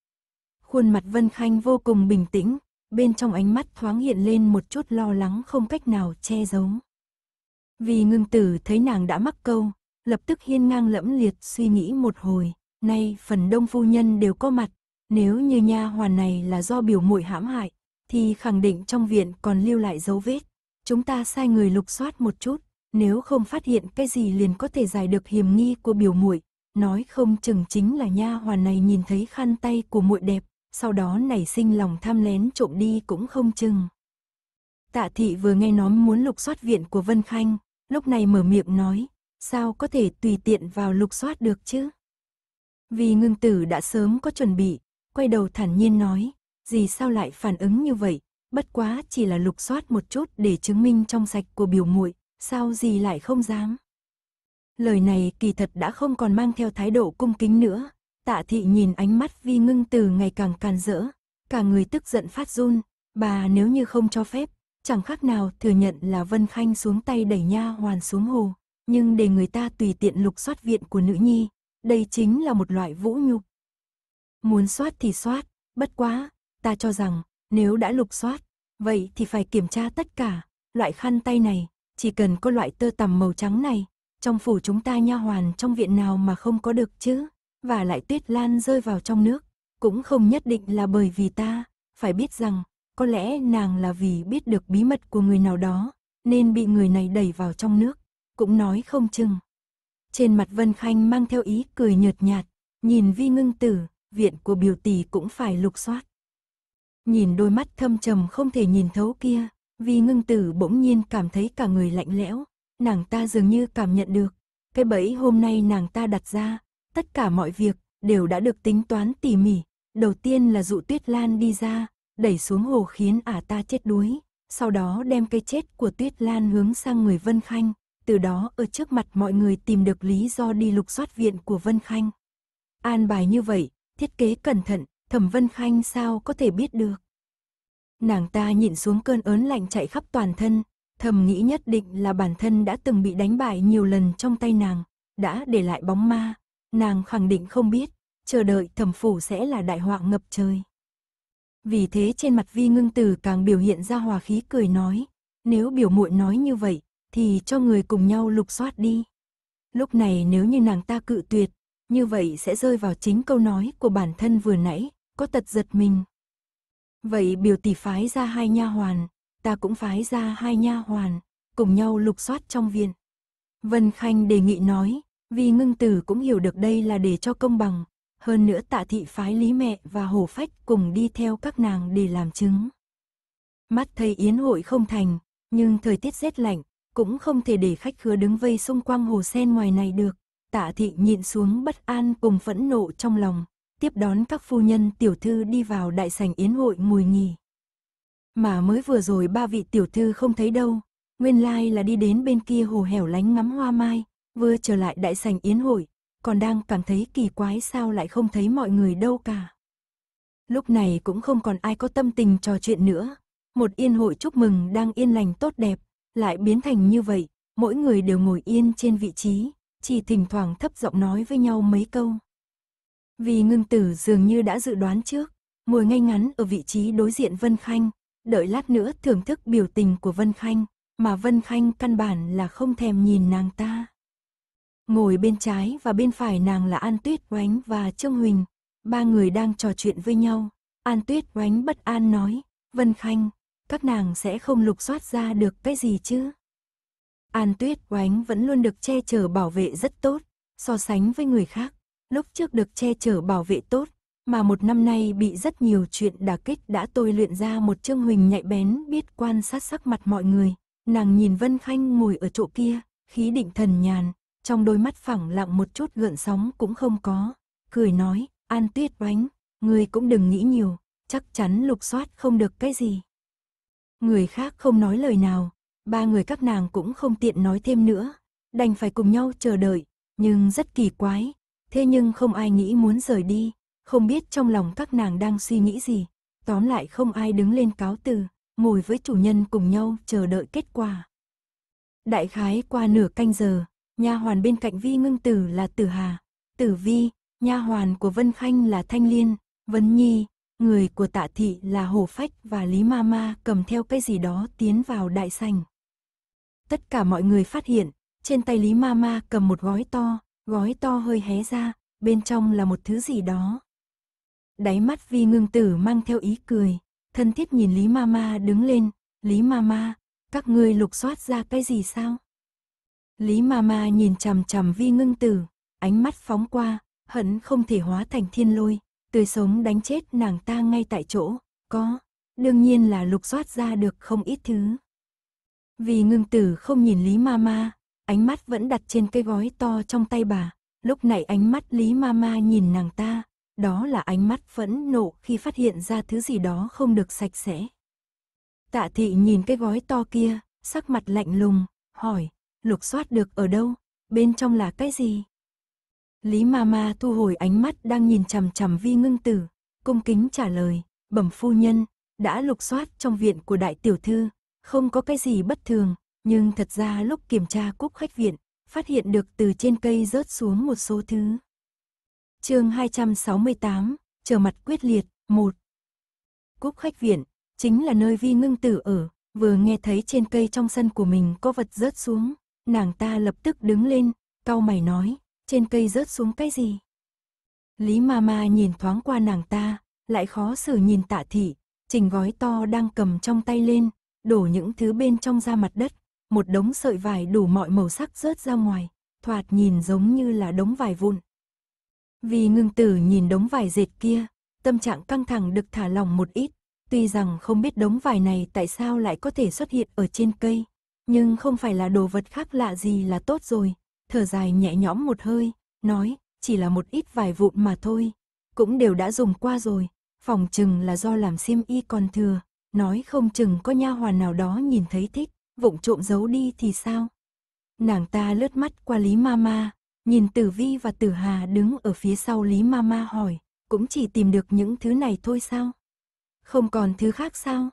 Khuôn mặt Vân Khanh vô cùng bình tĩnh, bên trong ánh mắt thoáng hiện lên một chút lo lắng không cách nào che giấu. Vì ngưng tử thấy nàng đã mắc câu, lập tức hiên ngang lẫm liệt suy nghĩ một hồi, nay phần đông phu nhân đều có mặt, nếu như nha hoàn này là do biểu muội hãm hại, thì khẳng định trong viện còn lưu lại dấu vết, chúng ta sai người lục soát một chút, nếu không phát hiện cái gì liền có thể giải được hiểm nghi của biểu muội, nói không chừng chính là nha hoàn này nhìn thấy khăn tay của muội đẹp, sau đó nảy sinh lòng tham lén trộm đi cũng không chừng. Tạ thị vừa nghe nói muốn lục soát viện của Vân Khanh, lúc này mở miệng nói, sao có thể tùy tiện vào lục soát được chứ? Vì ngưng tử đã sớm có chuẩn bị, quay đầu thản nhiên nói, gì sao lại phản ứng như vậy, bất quá chỉ là lục soát một chút để chứng minh trong sạch của biểu muội sao gì lại không dám? Lời này kỳ thật đã không còn mang theo thái độ cung kính nữa, tạ thị nhìn ánh mắt vi ngưng từ ngày càng càn rỡ, cả người tức giận phát run, bà nếu như không cho phép, chẳng khác nào thừa nhận là Vân Khanh xuống tay đẩy nha hoàn xuống hồ, nhưng để người ta tùy tiện lục soát viện của nữ nhi, đây chính là một loại vũ nhục. Muốn soát thì soát, bất quá, ta cho rằng, nếu đã lục soát, vậy thì phải kiểm tra tất cả, loại khăn tay này, chỉ cần có loại tơ tằm màu trắng này, trong phủ chúng ta nha hoàn trong viện nào mà không có được chứ? Và lại tuyết lan rơi vào trong nước, cũng không nhất định là bởi vì ta, phải biết rằng, có lẽ nàng là vì biết được bí mật của người nào đó, nên bị người này đẩy vào trong nước, cũng nói không chừng. Trên mặt Vân Khanh mang theo ý cười nhợt nhạt, nhìn vi ngưng tử, viện của biểu tỷ cũng phải lục soát. Nhìn đôi mắt thâm trầm không thể nhìn thấu kia, vì ngưng tử bỗng nhiên cảm thấy cả người lạnh lẽo, nàng ta dường như cảm nhận được. Cái bẫy hôm nay nàng ta đặt ra, tất cả mọi việc đều đã được tính toán tỉ mỉ. Đầu tiên là dụ tuyết lan đi ra, đẩy xuống hồ khiến ả ta chết đuối. Sau đó đem cái chết của tuyết lan hướng sang người Vân Khanh. Từ đó ở trước mặt mọi người tìm được lý do đi lục soát viện của Vân Khanh. An bài như vậy, thiết kế cẩn thận, thẩm Vân Khanh sao có thể biết được nàng ta nhịn xuống cơn ớn lạnh chạy khắp toàn thân, thầm nghĩ nhất định là bản thân đã từng bị đánh bại nhiều lần trong tay nàng, đã để lại bóng ma, nàng khẳng định không biết, chờ đợi thẩm phủ sẽ là đại họa ngập trời. Vì thế trên mặt vi ngưng tử càng biểu hiện ra hòa khí cười nói, nếu biểu muội nói như vậy, thì cho người cùng nhau lục soát đi. Lúc này nếu như nàng ta cự tuyệt, như vậy sẽ rơi vào chính câu nói của bản thân vừa nãy, có tật giật mình, Vậy biểu tỷ phái ra hai nha hoàn, ta cũng phái ra hai nha hoàn, cùng nhau lục soát trong viện. Vân Khanh đề nghị nói, vì ngưng tử cũng hiểu được đây là để cho công bằng, hơn nữa tạ thị phái lý mẹ và hổ phách cùng đi theo các nàng để làm chứng. Mắt thấy yến hội không thành, nhưng thời tiết rét lạnh, cũng không thể để khách khứa đứng vây xung quanh hồ sen ngoài này được. Tạ thị nhịn xuống bất an cùng phẫn nộ trong lòng, tiếp đón các phu nhân tiểu thư đi vào đại sảnh yến hội ngồi nghỉ. Mà mới vừa rồi ba vị tiểu thư không thấy đâu, nguyên lai là đi đến bên kia hồ hẻo lánh ngắm hoa mai, vừa trở lại đại sảnh yến hội, còn đang cảm thấy kỳ quái sao lại không thấy mọi người đâu cả. Lúc này cũng không còn ai có tâm tình trò chuyện nữa, một yên hội chúc mừng đang yên lành tốt đẹp, lại biến thành như vậy, mỗi người đều ngồi yên trên vị trí, chỉ thỉnh thoảng thấp giọng nói với nhau mấy câu. Vì ngưng tử dường như đã dự đoán trước, ngồi ngay ngắn ở vị trí đối diện Vân Khanh, đợi lát nữa thưởng thức biểu tình của Vân Khanh, mà Vân Khanh căn bản là không thèm nhìn nàng ta. Ngồi bên trái và bên phải nàng là An Tuyết Oánh và Trương Huỳnh, ba người đang trò chuyện với nhau. An Tuyết Oánh bất an nói, Vân Khanh, các nàng sẽ không lục soát ra được cái gì chứ? An Tuyết Oánh vẫn luôn được che chở bảo vệ rất tốt, so sánh với người khác, Lúc trước được che chở bảo vệ tốt, mà một năm nay bị rất nhiều chuyện đả kích đã tôi luyện ra một Trương Huỳnh nhạy bén biết quan sát sắc mặt mọi người. Nàng nhìn Vân Khanh ngồi ở chỗ kia, khí định thần nhàn, trong đôi mắt phẳng lặng một chút gợn sóng cũng không có. Cười nói, An Tuyết Oánh, người cũng đừng nghĩ nhiều, chắc chắn lục soát không được cái gì. Người khác không nói lời nào, ba người các nàng cũng không tiện nói thêm nữa, đành phải cùng nhau chờ đợi, nhưng rất kỳ quái, Thế nhưng không ai nghĩ muốn rời đi, không biết trong lòng các nàng đang suy nghĩ gì. Tóm lại không ai đứng lên cáo từ, ngồi với chủ nhân cùng nhau chờ đợi kết quả. Đại khái qua nửa canh giờ, nha hoàn bên cạnh Vi Ngưng Tử là Tử Hà, Tử Vi, nha hoàn của Vân Khanh là Thanh Liên, Vân Nhi, người của Tạ Thị là Hồ Phách và Lý Ma Ma cầm theo cái gì đó tiến vào đại sảnh. Tất cả mọi người phát hiện, trên tay Lý Ma Ma cầm một gói to, gói to hơi hé ra, bên trong là một thứ gì đó. Đáy mắt Vi Ngưng Tử mang theo ý cười, thân thiết nhìn Lý Mama đứng lên, "Lý Mama, các ngươi lục soát ra cái gì sao?" Lý Mama nhìn chằm chằm Vi Ngưng Tử, ánh mắt phóng qua, hận không thể hóa thành thiên lôi, tươi sống đánh chết nàng ta ngay tại chỗ, có, đương nhiên là lục soát ra được không ít thứ. Vì ngưng tử không nhìn Lý Mama, ánh mắt vẫn đặt trên cây gói to trong tay bà. Lúc này ánh mắt Lý Mama nhìn nàng ta, đó là ánh mắt phẫn nộ khi phát hiện ra thứ gì đó không được sạch sẽ. Tạ thị nhìn cái gói to kia, sắc mặt lạnh lùng, hỏi, lục soát được ở đâu, bên trong là cái gì? Lý Mama thu hồi ánh mắt đang nhìn chằm chằm Vi Ngưng Tử, cung kính trả lời, bẩm phu nhân, đã lục soát trong viện của đại tiểu thư, không có cái gì bất thường, nhưng thật ra lúc kiểm tra cúc khách viện, phát hiện được từ trên cây rớt xuống một số thứ. chương 268, trở mặt quyết liệt, 1. Cúc khách viện, chính là nơi vi ngưng tử ở, vừa nghe thấy trên cây trong sân của mình có vật rớt xuống, nàng ta lập tức đứng lên, cau mày nói, trên cây rớt xuống cái gì? Lý Mama nhìn thoáng qua nàng ta, lại khó xử nhìn tạ thị, trình gói to đang cầm trong tay lên, đổ những thứ bên trong ra mặt đất, một đống sợi vải đủ mọi màu sắc rớt ra ngoài, thoạt nhìn giống như là đống vải vụn. Vì ngưng tử nhìn đống vải dệt kia, tâm trạng căng thẳng được thả lỏng một ít, tuy rằng không biết đống vải này tại sao lại có thể xuất hiện ở trên cây, nhưng không phải là đồ vật khác lạ gì là tốt rồi, thở dài nhẹ nhõm một hơi, nói, chỉ là một ít vải vụn mà thôi, cũng đều đã dùng qua rồi, phòng chừng là do làm xiêm y còn thừa, nói không chừng có nha hoàn nào đó nhìn thấy thích vụng trộm giấu đi thì sao? Nàng ta lướt mắt qua Lý Mama, nhìn Tử Vi và Tử Hà đứng ở phía sau Lý Mama hỏi, cũng chỉ tìm được những thứ này thôi sao? Không còn thứ khác sao?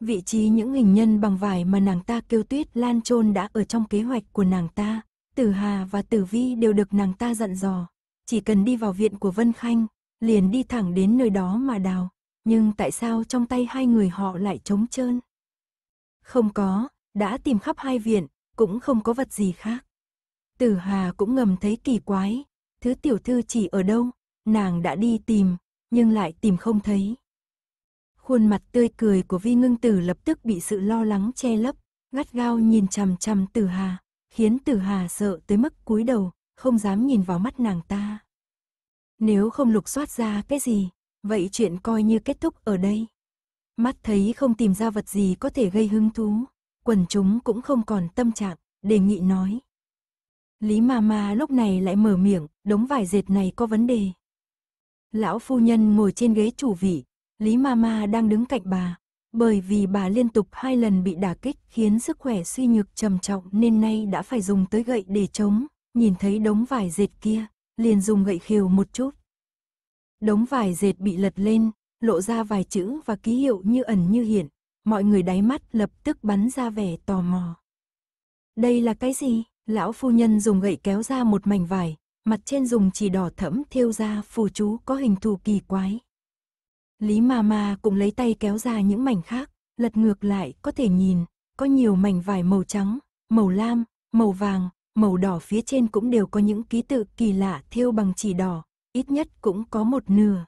Vị trí những hình nhân bằng vải mà nàng ta kêu tuyết lan trôn đã ở trong kế hoạch của nàng ta, Tử Hà và Tử Vi đều được nàng ta dặn dò, chỉ cần đi vào viện của Vân Khanh, liền đi thẳng đến nơi đó mà đào, nhưng tại sao trong tay hai người họ lại trống trơn? Không có, đã tìm khắp hai viện, cũng không có vật gì khác. Tử Hà cũng ngầm thấy kỳ quái, thứ tiểu thư chỉ ở đâu, nàng đã đi tìm, nhưng lại tìm không thấy. Khuôn mặt tươi cười của Vi Ngưng Tử lập tức bị sự lo lắng che lấp, gắt gao nhìn chằm chằm Tử Hà, khiến Tử Hà sợ tới mức cúi đầu, không dám nhìn vào mắt nàng ta. Nếu không lục soát ra cái gì, vậy chuyện coi như kết thúc ở đây. Mắt thấy không tìm ra vật gì có thể gây hứng thú quần chúng cũng không còn tâm trạng, đề nghị nói. Lý ma ma lúc này lại mở miệng, đống vải dệt này có vấn đề. Lão phu nhân ngồi trên ghế chủ vị, Lý ma ma đang đứng cạnh bà, bởi vì bà liên tục hai lần bị đả kích khiến sức khỏe suy nhược trầm trọng nên nay đã phải dùng tới gậy để chống, nhìn thấy đống vải dệt kia, liền dùng gậy khều một chút. Đống vải dệt bị lật lên, lộ ra vài chữ và ký hiệu như ẩn như hiện, mọi người đáy mắt lập tức bắn ra vẻ tò mò. Đây là cái gì? Lão phu nhân dùng gậy kéo ra một mảnh vải, mặt trên dùng chỉ đỏ thẫm thiêu ra phù chú có hình thù kỳ quái. Lý ma ma cũng lấy tay kéo ra những mảnh khác, lật ngược lại có thể nhìn, có nhiều mảnh vải màu trắng, màu lam, màu vàng, màu đỏ phía trên cũng đều có những ký tự kỳ lạ thiêu bằng chỉ đỏ, ít nhất cũng có một nửa.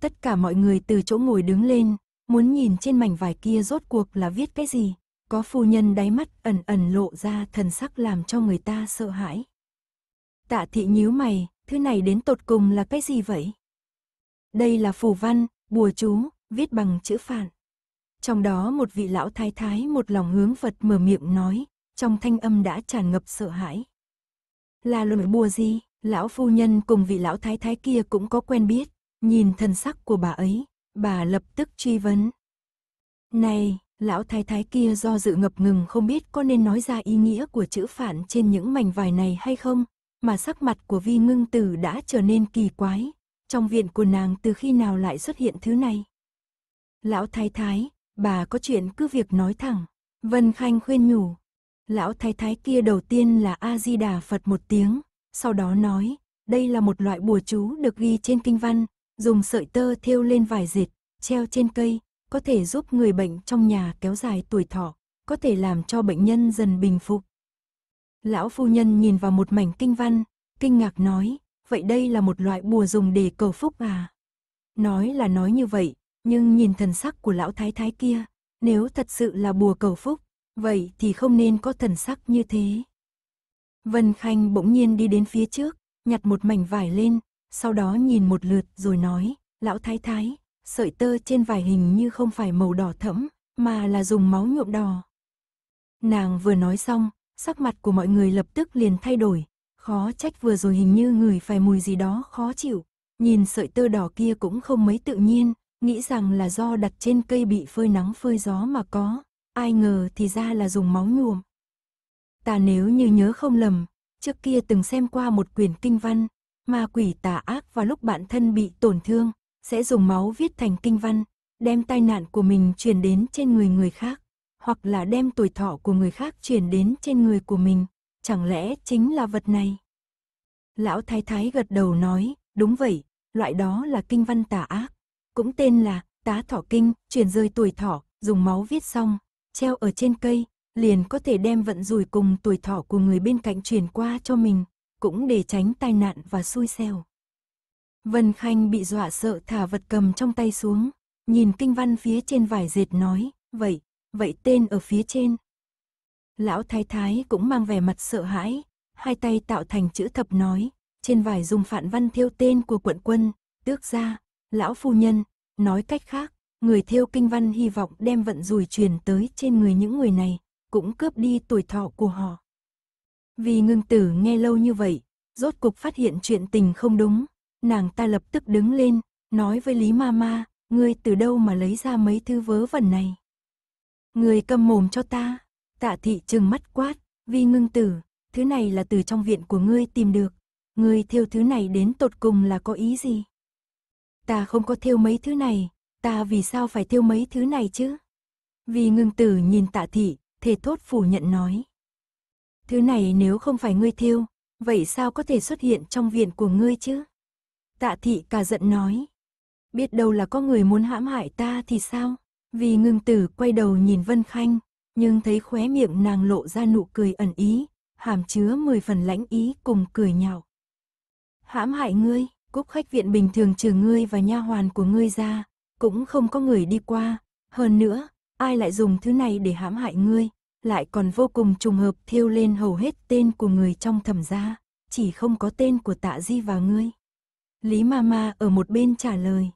Tất cả mọi người từ chỗ ngồi đứng lên, muốn nhìn trên mảnh vải kia rốt cuộc là viết cái gì. Có phu nhân đáy mắt ẩn ẩn lộ ra thần sắc làm cho người ta sợ hãi. Tạ thị nhíu mày, thứ này đến tột cùng là cái gì vậy? Đây là phù văn, bùa chú, viết bằng chữ phản. Trong đó một vị lão thái thái một lòng hướng Phật mở miệng nói, trong thanh âm đã tràn ngập sợ hãi. Là luận bùa gì, lão phu nhân cùng vị lão thái thái kia cũng có quen biết, nhìn thần sắc của bà ấy, Bà lập tức truy vấn. Này, lão thái thái kia do dự ngập ngừng không biết có nên nói ra ý nghĩa của chữ phản trên những mảnh vải này hay không, mà sắc mặt của vi ngưng tử đã trở nên kỳ quái. Trong viện của nàng từ khi nào lại xuất hiện thứ này? Lão thái thái, bà có chuyện cứ việc nói thẳng. Vân Khanh khuyên nhủ. Lão thái thái kia đầu tiên là A-di-đà Phật một tiếng, sau đó nói, đây là một loại bùa chú được ghi trên kinh văn, Dùng sợi tơ thêu lên vài dệt, treo trên cây, có thể giúp người bệnh trong nhà kéo dài tuổi thọ, có thể làm cho bệnh nhân dần bình phục. Lão phu nhân nhìn vào một mảnh kinh văn, kinh ngạc nói, vậy đây là một loại bùa dùng để cầu phúc à? Nói là nói như vậy, nhưng nhìn thần sắc của lão thái thái kia, nếu thật sự là bùa cầu phúc, vậy thì không nên có thần sắc như thế. Vân Khanh bỗng nhiên đi đến phía trước, nhặt một mảnh vải lên, sau đó nhìn một lượt rồi nói, lão thái thái, sợi tơ trên vải hình như không phải màu đỏ thẫm, mà là dùng máu nhuộm đỏ. Nàng vừa nói xong, sắc mặt của mọi người lập tức liền thay đổi, khó trách vừa rồi hình như người phải mùi gì đó khó chịu, nhìn sợi tơ đỏ kia cũng không mấy tự nhiên, nghĩ rằng là do đặt trên cây bị phơi nắng phơi gió mà có, ai ngờ thì ra là dùng máu nhuộm. Ta nếu như nhớ không lầm, trước kia từng xem qua một quyển kinh văn, ma quỷ tà ác vào lúc bản thân bị tổn thương, sẽ dùng máu viết thành kinh văn, đem tai nạn của mình truyền đến trên người người khác, hoặc là đem tuổi thọ của người khác truyền đến trên người của mình, chẳng lẽ chính là vật này? Lão Thái Thái gật đầu nói, đúng vậy, loại đó là kinh văn tà ác, cũng tên là tá thọ kinh, truyền rơi tuổi thọ, dùng máu viết xong, treo ở trên cây, liền có thể đem vận rủi cùng tuổi thọ của người bên cạnh truyền qua cho mình, cũng để tránh tai nạn và xui xẻo. Vân Khanh bị dọa sợ thả vật cầm trong tay xuống, nhìn kinh văn phía trên vải dệt nói, vậy, vậy tên ở phía trên. Lão thái thái cũng mang vẻ mặt sợ hãi, hai tay tạo thành chữ thập nói, trên vải dùng phản văn thiêu tên của quận quân, tước ra, lão phu nhân, nói cách khác, người thiêu kinh văn hy vọng đem vận rủi truyền tới trên người những người này, cũng cướp đi tuổi thọ của họ. Vì ngưng tử nghe lâu như vậy, rốt cục phát hiện chuyện tình không đúng, nàng ta lập tức đứng lên, nói với Lý Ma Ma: ngươi từ đâu mà lấy ra mấy thứ vớ vẩn này? Ngươi câm mồm cho ta, tạ thị trừng mắt quát, vi ngưng tử, thứ này là từ trong viện của ngươi tìm được, ngươi thiêu thứ này đến tột cùng là có ý gì? Ta không có thiêu mấy thứ này, ta vì sao phải thiêu mấy thứ này chứ? Vì ngưng tử nhìn tạ thị, thề thốt phủ nhận nói. Thứ này nếu không phải ngươi thiêu, vậy sao có thể xuất hiện trong viện của ngươi chứ? Tạ thị cả giận nói. Biết đâu là có người muốn hãm hại ta thì sao? Vì ngưng tử quay đầu nhìn Vân Khanh, nhưng thấy khóe miệng nàng lộ ra nụ cười ẩn ý, hàm chứa mười phần lãnh ý cùng cười nhạo. Hãm hại ngươi, cúc khách viện bình thường trừ ngươi và nha hoàn của ngươi ra, cũng không có người đi qua, hơn nữa, ai lại dùng thứ này để hãm hại ngươi, lại còn vô cùng trùng hợp thiêu lên hầu hết tên của người trong thẩm gia, chỉ không có tên của tạ di và ngươi. Lý Ma Ma ở một bên trả lời.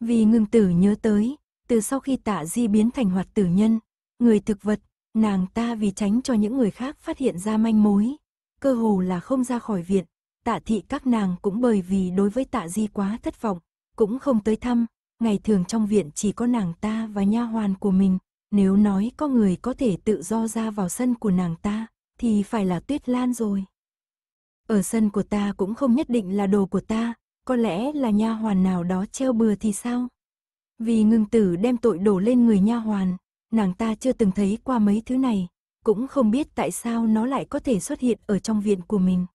Vì ngưng tử nhớ tới, từ sau khi tạ di biến thành hoạt tử nhân, người thực vật, nàng ta vì tránh cho những người khác phát hiện ra manh mối, cơ hồ là không ra khỏi viện, tạ thị các nàng cũng bởi vì đối với tạ di quá thất vọng, cũng không tới thăm, ngày thường trong viện chỉ có nàng ta và nha hoàn của mình, nếu nói có người có thể tự do ra vào sân của nàng ta, thì phải là Tuyết Lan rồi. Ở sân của ta cũng không nhất định là đồ của ta, có lẽ là nha hoàn nào đó treo bừa thì sao? Vì ngưng tử đem tội đổ lên người nha hoàn, nàng ta chưa từng thấy qua mấy thứ này, cũng không biết tại sao nó lại có thể xuất hiện ở trong viện của mình.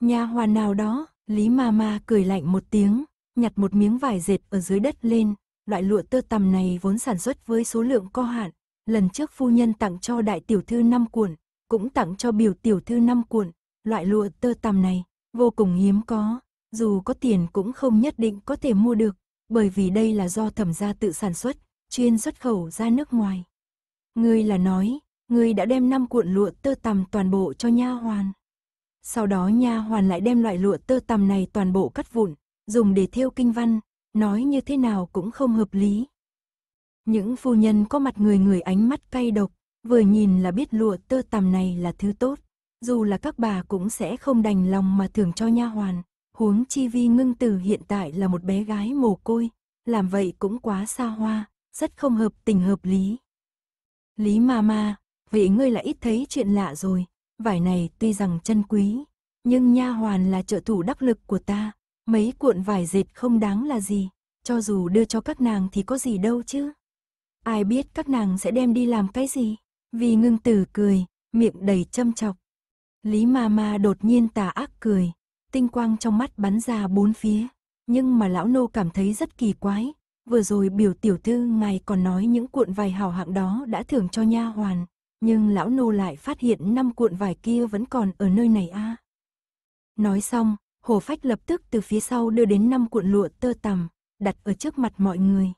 Nha hoàn nào đó, Lý Ma Ma cười lạnh một tiếng, nhặt một miếng vải dệt ở dưới đất lên, loại lụa tơ tằm này vốn sản xuất với số lượng có hạn, lần trước phu nhân tặng cho đại tiểu thư 5 cuộn, cũng tặng cho biểu tiểu thư 5 cuộn, loại lụa tơ tằm này vô cùng hiếm có, dù có tiền cũng không nhất định có thể mua được, bởi vì đây là do thẩm gia tự sản xuất, chuyên xuất khẩu ra nước ngoài. Ngươi là nói, ngươi đã đem 5 cuộn lụa tơ tằm toàn bộ cho nha hoàn. Sau đó nha hoàn lại đem loại lụa tơ tằm này toàn bộ cắt vụn, dùng để thêu kinh văn, nói như thế nào cũng không hợp lý. Những phu nhân có mặt người người ánh mắt cay độc, vừa nhìn là biết lụa tơ tằm này là thứ tốt, dù là các bà cũng sẽ không đành lòng mà thưởng cho nha hoàn, huống chi vi ngưng tử hiện tại là một bé gái mồ côi, làm vậy cũng quá xa hoa, rất không hợp tình hợp lý. Lý ma ma, vậy ngươi lại ít thấy chuyện lạ rồi, vải này tuy rằng chân quý, nhưng nha hoàn là trợ thủ đắc lực của ta, Mấy cuộn vải dệt không đáng là gì, cho dù đưa cho các nàng thì có gì đâu chứ. Ai biết các nàng sẽ đem đi làm cái gì? Vì ngưng tử cười, miệng đầy châm chọc. Lý ma ma đột nhiên tà ác cười, tinh quang trong mắt bắn ra bốn phía. Nhưng mà lão nô cảm thấy rất kỳ quái, vừa rồi biểu tiểu thư ngài còn nói những cuộn vải hảo hạng đó đã thưởng cho nha hoàn, nhưng lão nô lại phát hiện năm cuộn vải kia vẫn còn ở nơi này a. À. Nói xong, Hồ Phách lập tức từ phía sau đưa đến năm cuộn lụa tơ tằm, đặt ở trước mặt mọi người.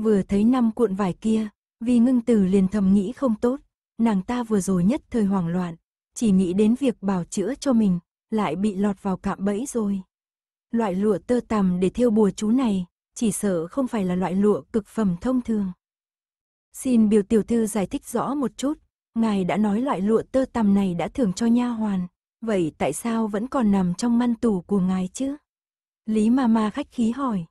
Vừa thấy năm cuộn vải kia, vì ngưng tử liền thầm nghĩ không tốt, nàng ta vừa rồi nhất thời hoảng loạn, chỉ nghĩ đến việc bảo chữa cho mình, lại bị lọt vào cạm bẫy rồi. Loại lụa tơ tằm để thiêu bùa chú này, chỉ sợ không phải là loại lụa cực phẩm thông thường. Xin biểu tiểu thư giải thích rõ một chút, ngài đã nói loại lụa tơ tằm này đã thưởng cho nha hoàn, Vậy tại sao vẫn còn nằm trong ngăn tủ của ngài chứ? Lý ma ma khách khí hỏi.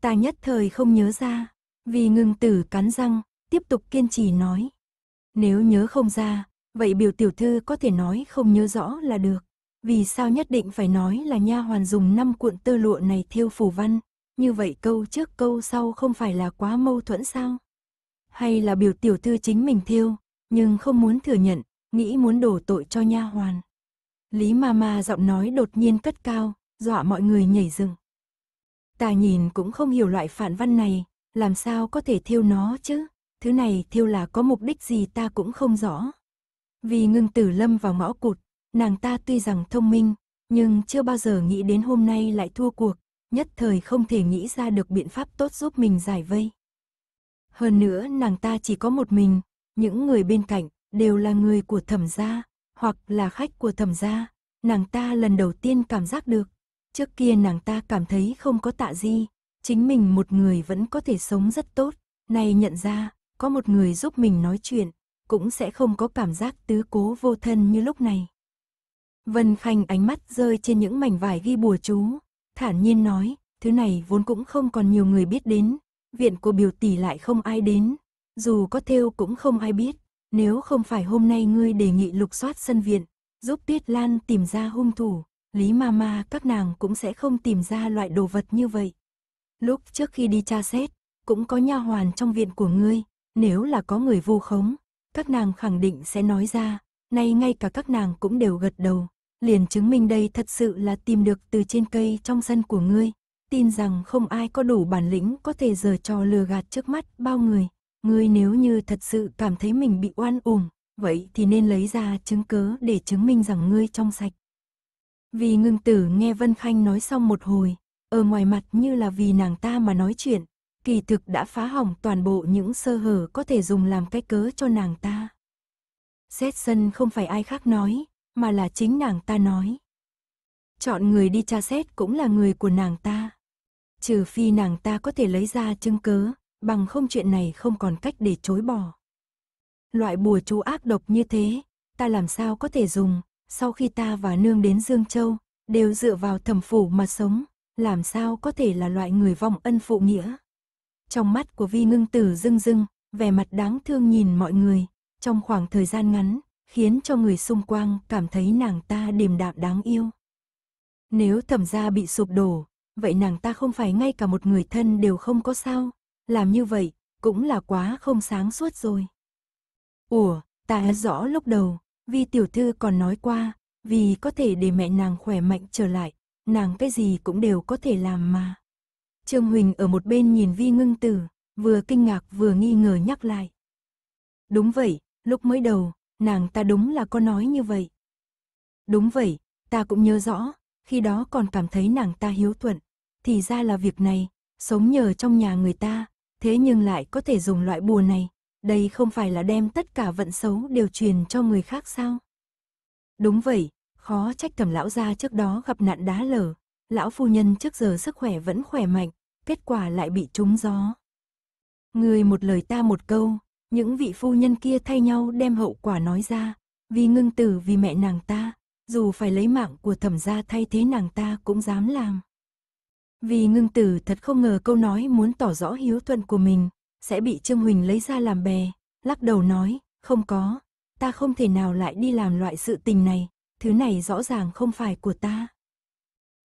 Ta nhất thời không nhớ ra, vì ngưng tử cắn răng, tiếp tục kiên trì nói. Nếu nhớ không ra, vậy biểu tiểu thư có thể nói không nhớ rõ là được. Vì sao nhất định phải nói là nha hoàn dùng năm cuộn tơ lụa này thiêu phủ văn, như vậy câu trước câu sau không phải là quá mâu thuẫn sao? Hay là biểu tiểu thư chính mình thiêu, nhưng không muốn thừa nhận, nghĩ muốn đổ tội cho nha hoàn. Lý Mama giọng nói đột nhiên cất cao, dọa mọi người nhảy dựng. Ta nhìn cũng không hiểu loại phản văn này, làm sao có thể thiêu nó chứ? Thứ này thiêu là có mục đích gì ta cũng không rõ. Vì ngưng tử lâm vào ngõ cụt, nàng ta tuy rằng thông minh, nhưng chưa bao giờ nghĩ đến hôm nay lại thua cuộc, nhất thời không thể nghĩ ra được biện pháp tốt giúp mình giải vây. Hơn nữa nàng ta chỉ có một mình, những người bên cạnh đều là người của thẩm gia, hoặc là khách của thẩm gia, nàng ta lần đầu tiên cảm giác được. Trước kia nàng ta cảm thấy không có tạ gì, chính mình một người vẫn có thể sống rất tốt, nay nhận ra, có một người giúp mình nói chuyện, cũng sẽ không có cảm giác tứ cố vô thân như lúc này. Vân Khanh ánh mắt rơi trên những mảnh vải ghi bùa chú, thản nhiên nói, thứ này vốn cũng không còn nhiều người biết đến, viện của biểu tỷ lại không ai đến, dù có theo cũng không ai biết, nếu không phải hôm nay ngươi đề nghị lục soát sân viện, giúp Tuyết Lan tìm ra hung thủ, Lý Mama các nàng cũng sẽ không tìm ra loại đồ vật như vậy. Lúc trước khi đi tra xét, cũng có nha hoàn trong viện của ngươi, nếu là có người vu khống, các nàng khẳng định sẽ nói ra, nay ngay cả các nàng cũng đều gật đầu, liền chứng minh đây thật sự là tìm được từ trên cây trong sân của ngươi, tin rằng không ai có đủ bản lĩnh có thể giở trò lừa gạt trước mắt bao người ngươi nếu như thật sự cảm thấy mình bị oan uổng, vậy thì nên lấy ra chứng cứ để chứng minh rằng ngươi trong sạch. Vì ngưng tử nghe Vân Khanh nói xong một hồi, ở ngoài mặt như là vì nàng ta mà nói chuyện, kỳ thực đã phá hỏng toàn bộ những sơ hở có thể dùng làm cái cớ cho nàng ta. Xét sân không phải ai khác nói, mà là chính nàng ta nói. Chọn người đi tra xét cũng là người của nàng ta. Trừ phi nàng ta có thể lấy ra chứng cớ, bằng không chuyện này không còn cách để chối bỏ. Loại bùa chú ác độc như thế, ta làm sao có thể dùng, sau khi ta và nương đến Dương Châu, đều dựa vào thẩm phủ mà sống, làm sao có thể là loại người vong ân phụ nghĩa. Trong mắt của vi ngưng tử rưng rưng, vẻ mặt đáng thương nhìn mọi người, trong khoảng thời gian ngắn, khiến cho người xung quanh cảm thấy nàng ta điềm đạm đáng yêu. Nếu thẩm gia bị sụp đổ, vậy nàng ta không phải ngay cả một người thân đều không có sao, làm như vậy, cũng là quá không sáng suốt rồi. Ủa, ta nhớ rõ lúc đầu, vì tiểu thư còn nói qua, vì có thể để mẹ nàng khỏe mạnh trở lại, nàng cái gì cũng đều có thể làm mà. Trương Huỳnh ở một bên nhìn Vi ngưng tử, vừa kinh ngạc vừa nghi ngờ nhắc lại. Đúng vậy, lúc mới đầu, nàng ta đúng là có nói như vậy. Đúng vậy, ta cũng nhớ rõ, khi đó còn cảm thấy nàng ta hiếu thuận, thì ra là việc này, sống nhờ trong nhà người ta, thế nhưng lại có thể dùng loại bùa này, đây không phải là đem tất cả vận xấu đều truyền cho người khác sao? Đúng vậy, khó trách thẩm lão gia trước đó gặp nạn đá lở, lão phu nhân trước giờ sức khỏe vẫn khỏe mạnh, kết quả lại bị trúng gió. Người một lời ta một câu, những vị phu nhân kia thay nhau đem hậu quả nói ra, vì ngưng tử vì mẹ nàng ta, dù phải lấy mạng của thẩm gia thay thế nàng ta cũng dám làm. Vì ngưng tử thật không ngờ câu nói muốn tỏ rõ hiếu thuận của mình, sẽ bị Trương Huỳnh lấy ra làm bè, lắc đầu nói, không có, ta không thể nào lại đi làm loại sự tình này, thứ này rõ ràng không phải của ta.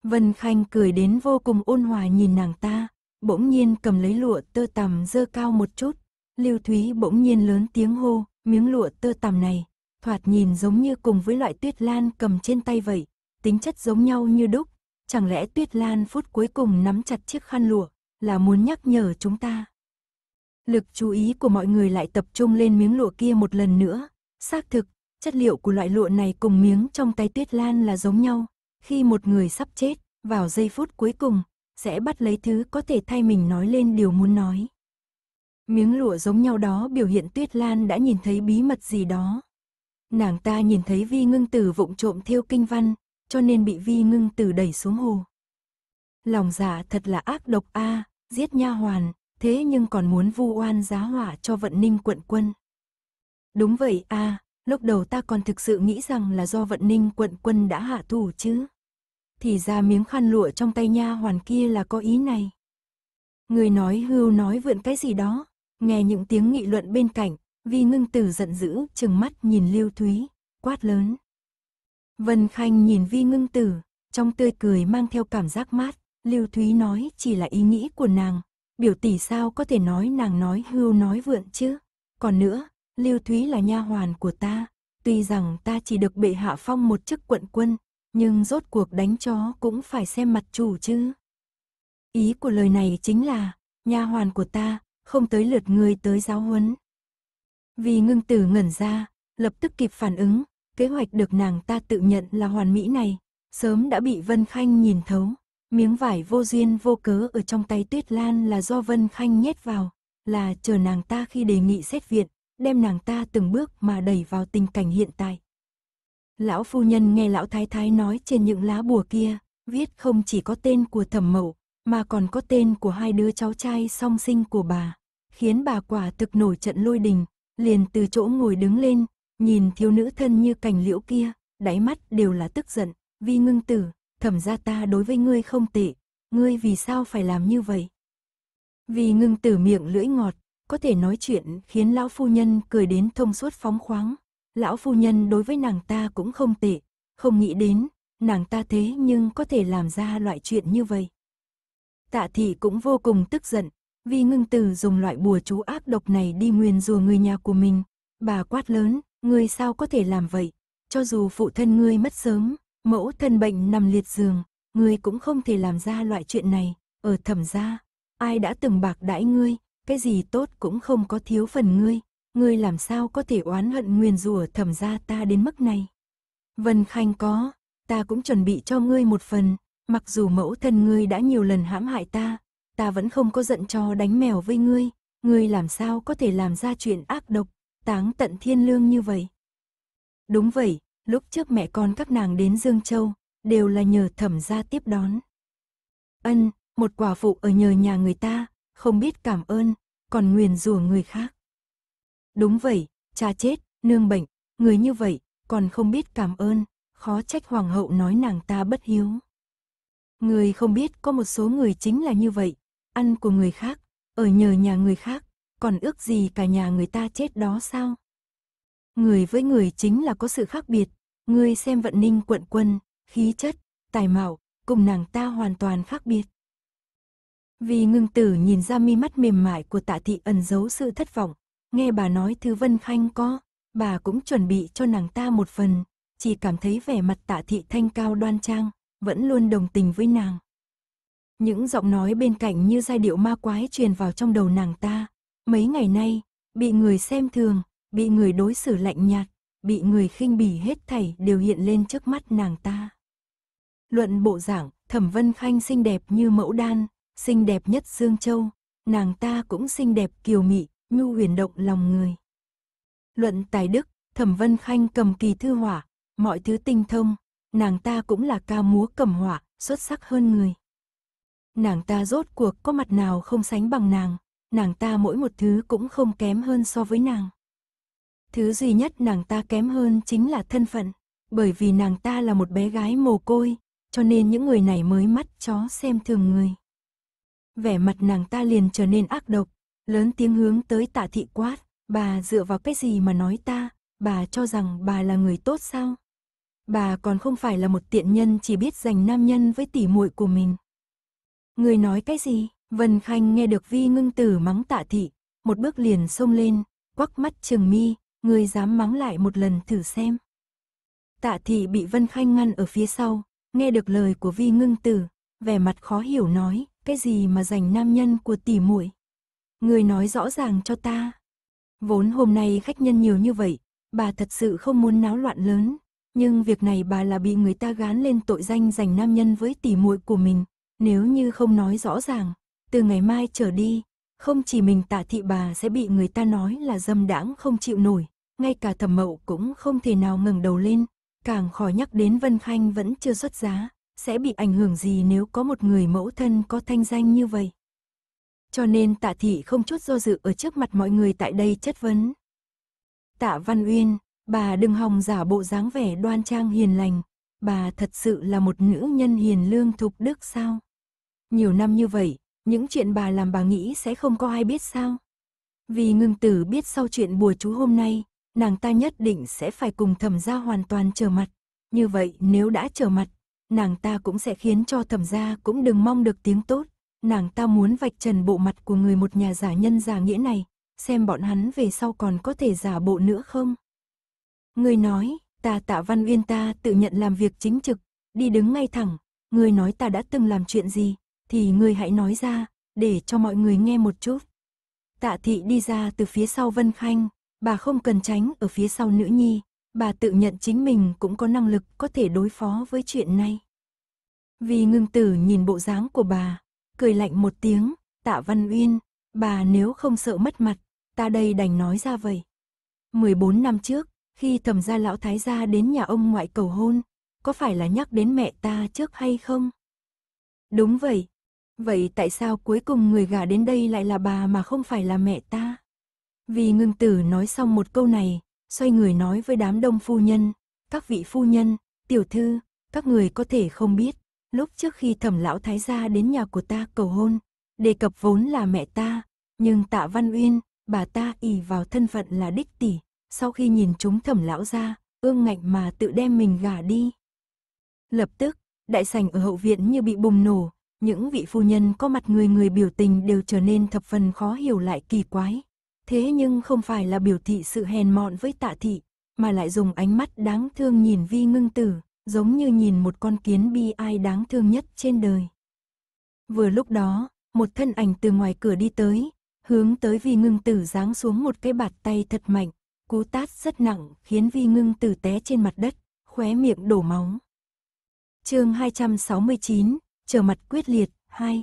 Vân Khanh cười đến vô cùng ôn hòa nhìn nàng ta, bỗng nhiên cầm lấy lụa tơ tằm dơ cao một chút, Lưu Thúy bỗng nhiên lớn tiếng hô, miếng lụa tơ tằm này, thoạt nhìn giống như cùng với loại tuyết lan cầm trên tay vậy, tính chất giống nhau như đúc, chẳng lẽ Tuyết Lan phút cuối cùng nắm chặt chiếc khăn lụa, là muốn nhắc nhở chúng ta. Lực chú ý của mọi người lại tập trung lên miếng lụa kia một lần nữa, xác thực, chất liệu của loại lụa này cùng miếng trong tay Tuyết Lan là giống nhau, khi một người sắp chết, vào giây phút cuối cùng, sẽ bắt lấy thứ có thể thay mình nói lên điều muốn nói. Miếng lụa giống nhau đó biểu hiện Tuyết Lan đã nhìn thấy bí mật gì đó. Nàng ta nhìn thấy Vi Ngưng Tử vụng trộm theo kinh văn, cho nên bị Vi Ngưng Tử đẩy xuống hồ. Lòng giả dạ thật là ác độc a, giết nha hoàn, thế nhưng còn muốn vu oan giá hỏa cho Vận Ninh quận quân. Đúng vậy a, lúc đầu ta còn thực sự nghĩ rằng là do Vận Ninh quận quân đã hạ thủ chứ. Thì ra miếng khăn lụa trong tay nha hoàn kia là có ý này. Người nói hưu nói vượn cái gì đó, nghe những tiếng nghị luận bên cạnh, Vi Ngưng Tử giận dữ, trừng mắt nhìn Lưu Thúy, quát lớn. Vân Khanh nhìn Vi ngưng tử, trong tươi cười mang theo cảm giác mát, Lưu Thúy nói chỉ là ý nghĩ của nàng, biểu tỷ sao có thể nói nàng nói hưu nói vượn chứ. Còn nữa, Lưu Thúy là nha hoàn của ta, tuy rằng ta chỉ được bệ hạ phong một chức quận quân, nhưng rốt cuộc đánh chó cũng phải xem mặt chủ chứ. Ý của lời này chính là, nha hoàn của ta, không tới lượt người tới giáo huấn. Vì ngưng tử ngẩn ra, lập tức kịp phản ứng, kế hoạch được nàng ta tự nhận là hoàn mỹ này, sớm đã bị Vân Khanh nhìn thấu. Miếng vải vô duyên vô cớ ở trong tay Tuyết Lan là do Vân Khanh nhét vào, là chờ nàng ta khi đề nghị xét viện, đem nàng ta từng bước mà đẩy vào tình cảnh hiện tại. Lão phu nhân nghe lão thái thái nói trên những lá bùa kia, viết không chỉ có tên của thẩm mẫu mà còn có tên của hai đứa cháu trai song sinh của bà, khiến bà quả thực nổi trận lôi đình, liền từ chỗ ngồi đứng lên, Nhìn thiếu nữ thân như cành liễu kia, đáy mắt đều là tức giận, vi ngưng tử, thẩm ra ta đối với ngươi không tệ, ngươi vì sao phải làm như vậy? Vì ngưng tử miệng lưỡi ngọt, có thể nói chuyện khiến lão phu nhân cười đến thông suốt phóng khoáng. Lão phu nhân đối với nàng ta cũng không tệ, không nghĩ đến, nàng ta thế nhưng có thể làm ra loại chuyện như vậy. Tạ thị cũng vô cùng tức giận, vì ngưng tử dùng loại bùa chú ác độc này đi nguyền rùa người nhà của mình. Bà quát lớn, Ngươi sao có thể làm vậy? Cho dù phụ thân ngươi mất sớm, mẫu thân bệnh nằm liệt giường, ngươi cũng không thể làm ra loại chuyện này, ở thẩm gia, ai đã từng bạc đãi ngươi, cái gì tốt cũng không có thiếu phần ngươi, ngươi làm sao có thể oán hận nguyên rùa thẩm gia ta đến mức này? Vân Khanh có, ta cũng chuẩn bị cho ngươi một phần, mặc dù mẫu thân ngươi đã nhiều lần hãm hại ta, ta vẫn không có giận cho đánh mèo với ngươi, ngươi làm sao có thể làm ra chuyện ác độc, táng tận thiên lương như vậy. Đúng vậy, lúc trước mẹ con các nàng đến Dương Châu, đều là nhờ thẩm gia tiếp đón. Ân, một quả phụ ở nhờ nhà người ta, không biết cảm ơn, còn nguyền rủa người khác. Đúng vậy, cha chết, nương bệnh, người như vậy, còn không biết cảm ơn, khó trách hoàng hậu nói nàng ta bất hiếu. Người không biết có một số người chính là như vậy, ăn của người khác, ở nhờ nhà người khác, còn ước gì cả nhà người ta chết đó sao? Người với người chính là có sự khác biệt, người xem vận ninh quận quân, khí chất, tài mạo, cùng nàng ta hoàn toàn khác biệt. Vì ngưng tử nhìn ra mi mắt mềm mại của tạ thị ẩn giấu sự thất vọng, nghe bà nói thứ vân khanh có, bà cũng chuẩn bị cho nàng ta một phần, chỉ cảm thấy vẻ mặt tạ thị thanh cao đoan trang, vẫn luôn đồng tình với nàng. Những giọng nói bên cạnh như giai điệu ma quái truyền vào trong đầu nàng ta, Mấy ngày nay, bị người xem thường, bị người đối xử lạnh nhạt, bị người khinh bỉ hết thảy đều hiện lên trước mắt nàng ta. Luận bộ giảng, Thẩm Vân Khanh xinh đẹp như mẫu đan, xinh đẹp nhất Dương Châu, nàng ta cũng xinh đẹp kiều mị, nhu huyền động lòng người. Luận tài đức, Thẩm Vân Khanh cầm kỳ thư hỏa, mọi thứ tinh thông, nàng ta cũng là ca múa cầm hỏa, xuất sắc hơn người. Nàng ta rốt cuộc có mặt nào không sánh bằng nàng, nàng ta mỗi một thứ cũng không kém hơn so với nàng. Thứ duy nhất nàng ta kém hơn chính là thân phận, bởi vì nàng ta là một bé gái mồ côi, cho nên những người này mới mắt chó xem thường người. Vẻ mặt nàng ta liền trở nên ác độc, lớn tiếng hướng tới tạ thị quát, bà dựa vào cái gì mà nói ta, bà cho rằng bà là người tốt sao? Bà còn không phải là một tiện nhân chỉ biết dành nam nhân với tỉ muội của mình. Người nói cái gì? Vân Khanh nghe được Vi ngưng tử mắng tạ thị, một bước liền xông lên, quắc mắt trừng mi, người dám mắng lại một lần thử xem. Tạ thị bị Vân Khanh ngăn ở phía sau, nghe được lời của Vi ngưng tử, vẻ mặt khó hiểu nói, cái gì mà giành nam nhân của tỷ muội Người nói rõ ràng cho ta. Vốn hôm nay khách nhân nhiều như vậy, bà thật sự không muốn náo loạn lớn, nhưng việc này bà là bị người ta gán lên tội danh giành nam nhân với tỷ muội của mình, nếu như không nói rõ ràng, từ ngày mai trở đi, không chỉ mình tạ thị bà sẽ bị người ta nói là dâm đãng không chịu nổi, ngay cả thẩm mậu cũng không thể nào ngừng đầu lên, càng khỏi nhắc đến Vân Khanh vẫn chưa xuất giá, sẽ bị ảnh hưởng gì nếu có một người mẫu thân có thanh danh như vậy. Cho nên tạ thị không chút do dự ở trước mặt mọi người tại đây chất vấn. Tạ Văn Uyên, bà đừng hòng giả bộ dáng vẻ đoan trang hiền lành, bà thật sự là một nữ nhân hiền lương thục đức sao? Nhiều năm như vậy, những chuyện bà làm bà nghĩ sẽ không có ai biết sao. Vì ngưng tử biết sau chuyện bùa chú hôm nay, nàng ta nhất định sẽ phải cùng thẩm gia hoàn toàn trở mặt. Như vậy nếu đã trở mặt, nàng ta cũng sẽ khiến cho thẩm gia cũng đừng mong được tiếng tốt. Nàng ta muốn vạch trần bộ mặt của người một nhà giả nhân giả nghĩa này, xem bọn hắn về sau còn có thể giả bộ nữa không. Người nói, ta tạ văn uyên ta tự nhận làm việc chính trực, đi đứng ngay thẳng, người nói ta đã từng làm chuyện gì, thì ngươi hãy nói ra, để cho mọi người nghe một chút. Tạ thị đi ra từ phía sau Vân Khanh, bà không cần tránh ở phía sau nữ nhi, bà tự nhận chính mình cũng có năng lực có thể đối phó với chuyện này. Vì ngưng tử nhìn bộ dáng của bà, cười lạnh một tiếng, tạ văn uyên, bà nếu không sợ mất mặt, ta đây đành nói ra vậy. 14 năm trước, khi thẩm gia lão thái gia đến nhà ông ngoại cầu hôn, có phải là nhắc đến mẹ ta trước hay không? Đúng vậy, Vậy tại sao cuối cùng người gả đến đây lại là bà mà không phải là mẹ ta? Vì ngưng tử nói xong một câu này, xoay người nói với đám đông phu nhân, các vị phu nhân, tiểu thư, các người có thể không biết, lúc trước khi thẩm lão thái gia đến nhà của ta cầu hôn, đề cập vốn là mẹ ta, nhưng tạ Văn Uyên, bà ta ỉ vào thân phận là đích tỷ, sau khi nhìn chúng thẩm lão ra, ương ngạnh mà tự đem mình gả đi. Lập tức, đại sảnh ở hậu viện như bị bùng nổ, những vị phu nhân có mặt người người biểu tình đều trở nên thập phần khó hiểu lại kỳ quái. Thế nhưng không phải là biểu thị sự hèn mọn với tạ thị, mà lại dùng ánh mắt đáng thương nhìn vi ngưng tử, giống như nhìn một con kiến bi ai đáng thương nhất trên đời. Vừa lúc đó, một thân ảnh từ ngoài cửa đi tới, hướng tới vi ngưng tử giáng xuống một cái bạt tay thật mạnh, cú tát rất nặng khiến vi ngưng tử té trên mặt đất, khóe miệng đổ máu. chương 269, trở mặt quyết liệt, hai.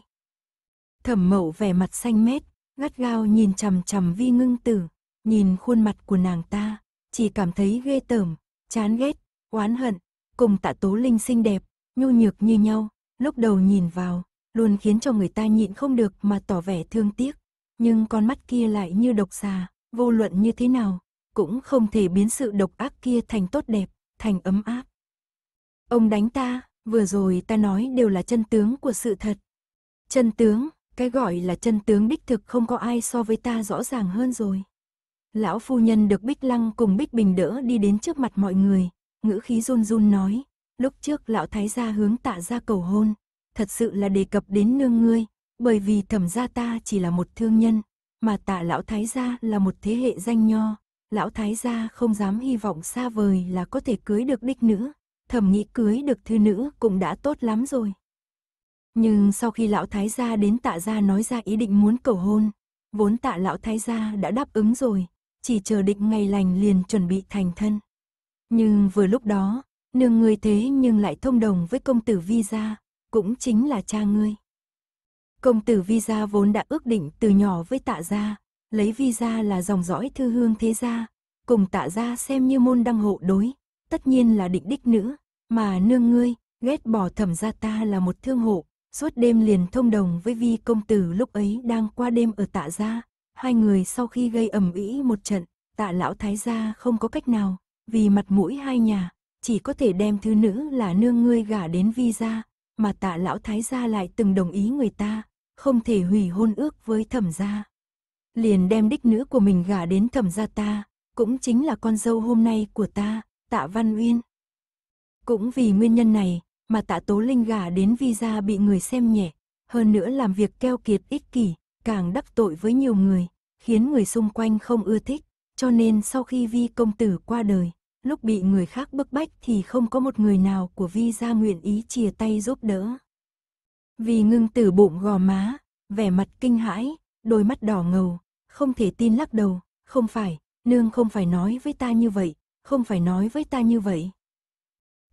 Thẩm mậu vẻ mặt xanh mét, gắt gao nhìn chằm chằm vi ngưng tử, nhìn khuôn mặt của nàng ta, chỉ cảm thấy ghê tởm, chán ghét, oán hận, cùng tạ tố linh xinh đẹp, nhu nhược như nhau, lúc đầu nhìn vào, luôn khiến cho người ta nhịn không được mà tỏ vẻ thương tiếc, nhưng con mắt kia lại như độc xà, vô luận như thế nào, cũng không thể biến sự độc ác kia thành tốt đẹp, thành ấm áp. Ông đánh ta, Vừa rồi ta nói đều là chân tướng của sự thật. Chân tướng, cái gọi là chân tướng đích thực không có ai so với ta rõ ràng hơn rồi. Lão phu nhân được Bích Lăng cùng Bích Bình đỡ đi đến trước mặt mọi người, ngữ khí run run nói, lúc trước lão thái gia hướng tạ ra cầu hôn, thật sự là đề cập đến nương ngươi, bởi vì thẩm gia ta chỉ là một thương nhân, mà tạ lão thái gia là một thế hệ danh nho, lão thái gia không dám hy vọng xa vời là có thể cưới được đích nữa thầm nghĩ cưới được thư nữ cũng đã tốt lắm rồi. Nhưng sau khi lão thái gia đến tạ gia nói ra ý định muốn cầu hôn, vốn tạ lão thái gia đã đáp ứng rồi, chỉ chờ định ngày lành liền chuẩn bị thành thân. Nhưng vừa lúc đó, nương người thế nhưng lại thông đồng với công tử vi gia, cũng chính là cha ngươi. Công tử vi gia vốn đã ước định từ nhỏ với tạ gia, lấy vi gia là dòng dõi thư hương thế gia, cùng tạ gia xem như môn đăng hộ đối, tất nhiên là định đích nữ, mà nương ngươi, ghét bỏ thẩm gia ta là một thương hộ, suốt đêm liền thông đồng với vi công tử lúc ấy đang qua đêm ở tạ gia, hai người sau khi gây ầm ĩ một trận, tạ lão thái gia không có cách nào, vì mặt mũi hai nhà, chỉ có thể đem thứ nữ là nương ngươi gả đến vi gia, mà tạ lão thái gia lại từng đồng ý người ta, không thể hủy hôn ước với thẩm gia. Liền đem đích nữ của mình gả đến thẩm gia ta, cũng chính là con dâu hôm nay của ta, Tạ Văn Uyên. Cũng vì nguyên nhân này mà Tạ Tố Linh gả đến Vi gia bị người xem nhẹ, hơn nữa làm việc keo kiệt ích kỷ, càng đắc tội với nhiều người, khiến người xung quanh không ưa thích, cho nên sau khi Vi công tử qua đời, lúc bị người khác bức bách thì không có một người nào của Vi gia nguyện ý chia tay giúp đỡ. Vì ngưng tử bụng gò má, vẻ mặt kinh hãi, đôi mắt đỏ ngầu, không thể tin lắc đầu, không phải, nương không phải nói với ta như vậy, không phải nói với ta như vậy.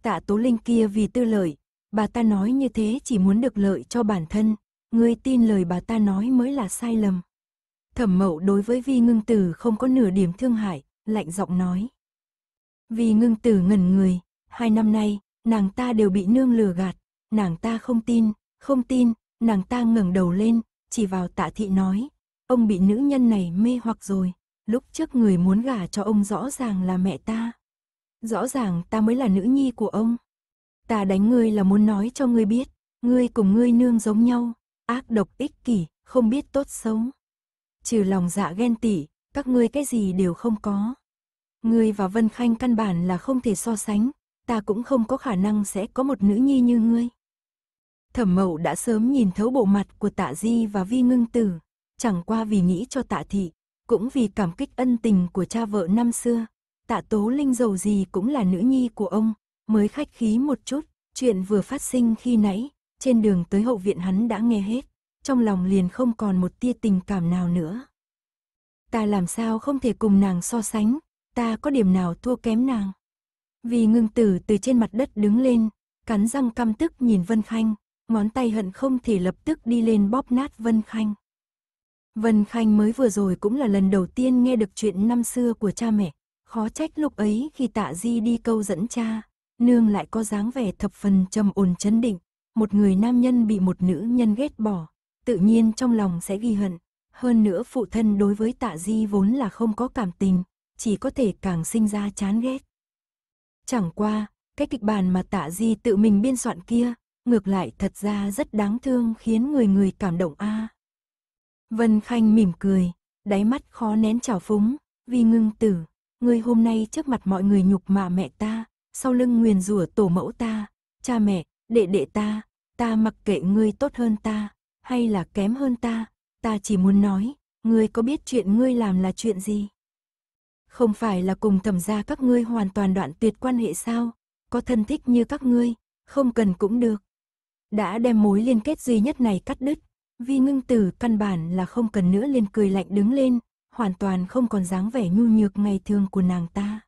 Tạ Tố Linh kia vì tư lợi, bà ta nói như thế chỉ muốn được lợi cho bản thân, ngươi tin lời bà ta nói mới là sai lầm. Thẩm mậu đối với Vi Ngưng Tử không có nửa điểm thương hại, lạnh giọng nói. Vi Ngưng Tử ngẩn người, hai năm nay, nàng ta đều bị nương lừa gạt, nàng ta không tin, không tin, nàng ta ngẩng đầu lên, chỉ vào tạ thị nói, ông bị nữ nhân này mê hoặc rồi. Lúc trước người muốn gả cho ông rõ ràng là mẹ ta. Rõ ràng ta mới là nữ nhi của ông. Ta đánh ngươi là muốn nói cho ngươi biết, ngươi cùng ngươi nương giống nhau, ác độc ích kỷ, không biết tốt xấu. Trừ lòng dạ ghen tị, các ngươi cái gì đều không có. Ngươi và Vân Khanh căn bản là không thể so sánh, ta cũng không có khả năng sẽ có một nữ nhi như ngươi. Thẩm mậu đã sớm nhìn thấu bộ mặt của tạ di và vi ngưng tử, chẳng qua vì nghĩ cho tạ thị, cũng vì cảm kích ân tình của cha vợ năm xưa, tạ tố linh giàu gì cũng là nữ nhi của ông, mới khách khí một chút, chuyện vừa phát sinh khi nãy, trên đường tới hậu viện hắn đã nghe hết, trong lòng liền không còn một tia tình cảm nào nữa. Ta làm sao không thể cùng nàng so sánh, ta có điểm nào thua kém nàng. Vì ngưng tử từ trên mặt đất đứng lên, cắn răng căm tức nhìn Vân Khanh, ngón tay hận không thể lập tức đi lên bóp nát Vân Khanh. Vân Khanh mới vừa rồi cũng là lần đầu tiên nghe được chuyện năm xưa của cha mẹ, khó trách lúc ấy khi tạ di đi câu dẫn cha, nương lại có dáng vẻ thập phần trầm ổn chấn định, một người nam nhân bị một nữ nhân ghét bỏ, tự nhiên trong lòng sẽ ghi hận, hơn nữa phụ thân đối với tạ di vốn là không có cảm tình, chỉ có thể càng sinh ra chán ghét. Chẳng qua, cái kịch bản mà tạ di tự mình biên soạn kia, ngược lại thật ra rất đáng thương khiến người người cảm động a. À. Vân Khanh mỉm cười, đáy mắt khó nén trào phúng, vì ngưng tử, ngươi hôm nay trước mặt mọi người nhục mạ mẹ ta, sau lưng nguyền rủa tổ mẫu ta, cha mẹ, đệ đệ ta, ta mặc kệ ngươi tốt hơn ta, hay là kém hơn ta, ta chỉ muốn nói, ngươi có biết chuyện ngươi làm là chuyện gì? Không phải là cùng thẩm gia các ngươi hoàn toàn đoạn tuyệt quan hệ sao, có thân thích như các ngươi, không cần cũng được. Đã đem mối liên kết duy nhất này cắt đứt, Vi ngưng tử căn bản là không cần nữa lên cười lạnh đứng lên, hoàn toàn không còn dáng vẻ nhu nhược ngày thường của nàng ta.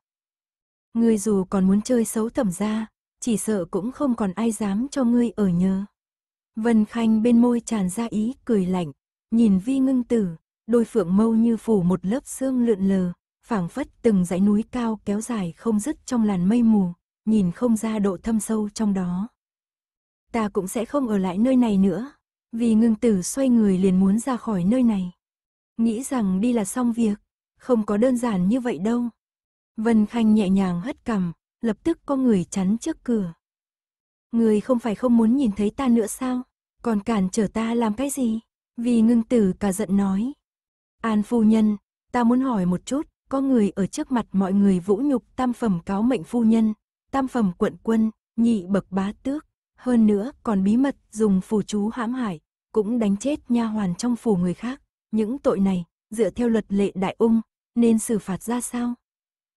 Ngươi dù còn muốn chơi xấu thẩm ra, chỉ sợ cũng không còn ai dám cho ngươi ở nhờ. Vân Khanh bên môi tràn ra ý cười lạnh, nhìn Vi ngưng tử, đôi phượng mâu như phủ một lớp xương lượn lờ, phảng phất từng dãy núi cao kéo dài không dứt trong làn mây mù, nhìn không ra độ thâm sâu trong đó. Ta cũng sẽ không ở lại nơi này nữa, vì ngưng tử xoay người liền muốn ra khỏi nơi này. Nghĩ rằng đi là xong việc, không có đơn giản như vậy đâu. Vân Khanh nhẹ nhàng hất cằm, lập tức có người chắn trước cửa. Người không phải không muốn nhìn thấy ta nữa sao? Còn cản trở ta làm cái gì? Vì ngưng tử cả giận nói. An phu nhân, ta muốn hỏi một chút, có người ở trước mặt mọi người vũ nhục tam phẩm cáo mệnh phu nhân, tam phẩm quận quân, nhị bậc bá tước hơn nữa còn bí mật dùng phù chú hãm hại, cũng đánh chết nha hoàn trong phủ người khác. Những tội này, dựa theo luật lệ đại ung, nên xử phạt ra sao?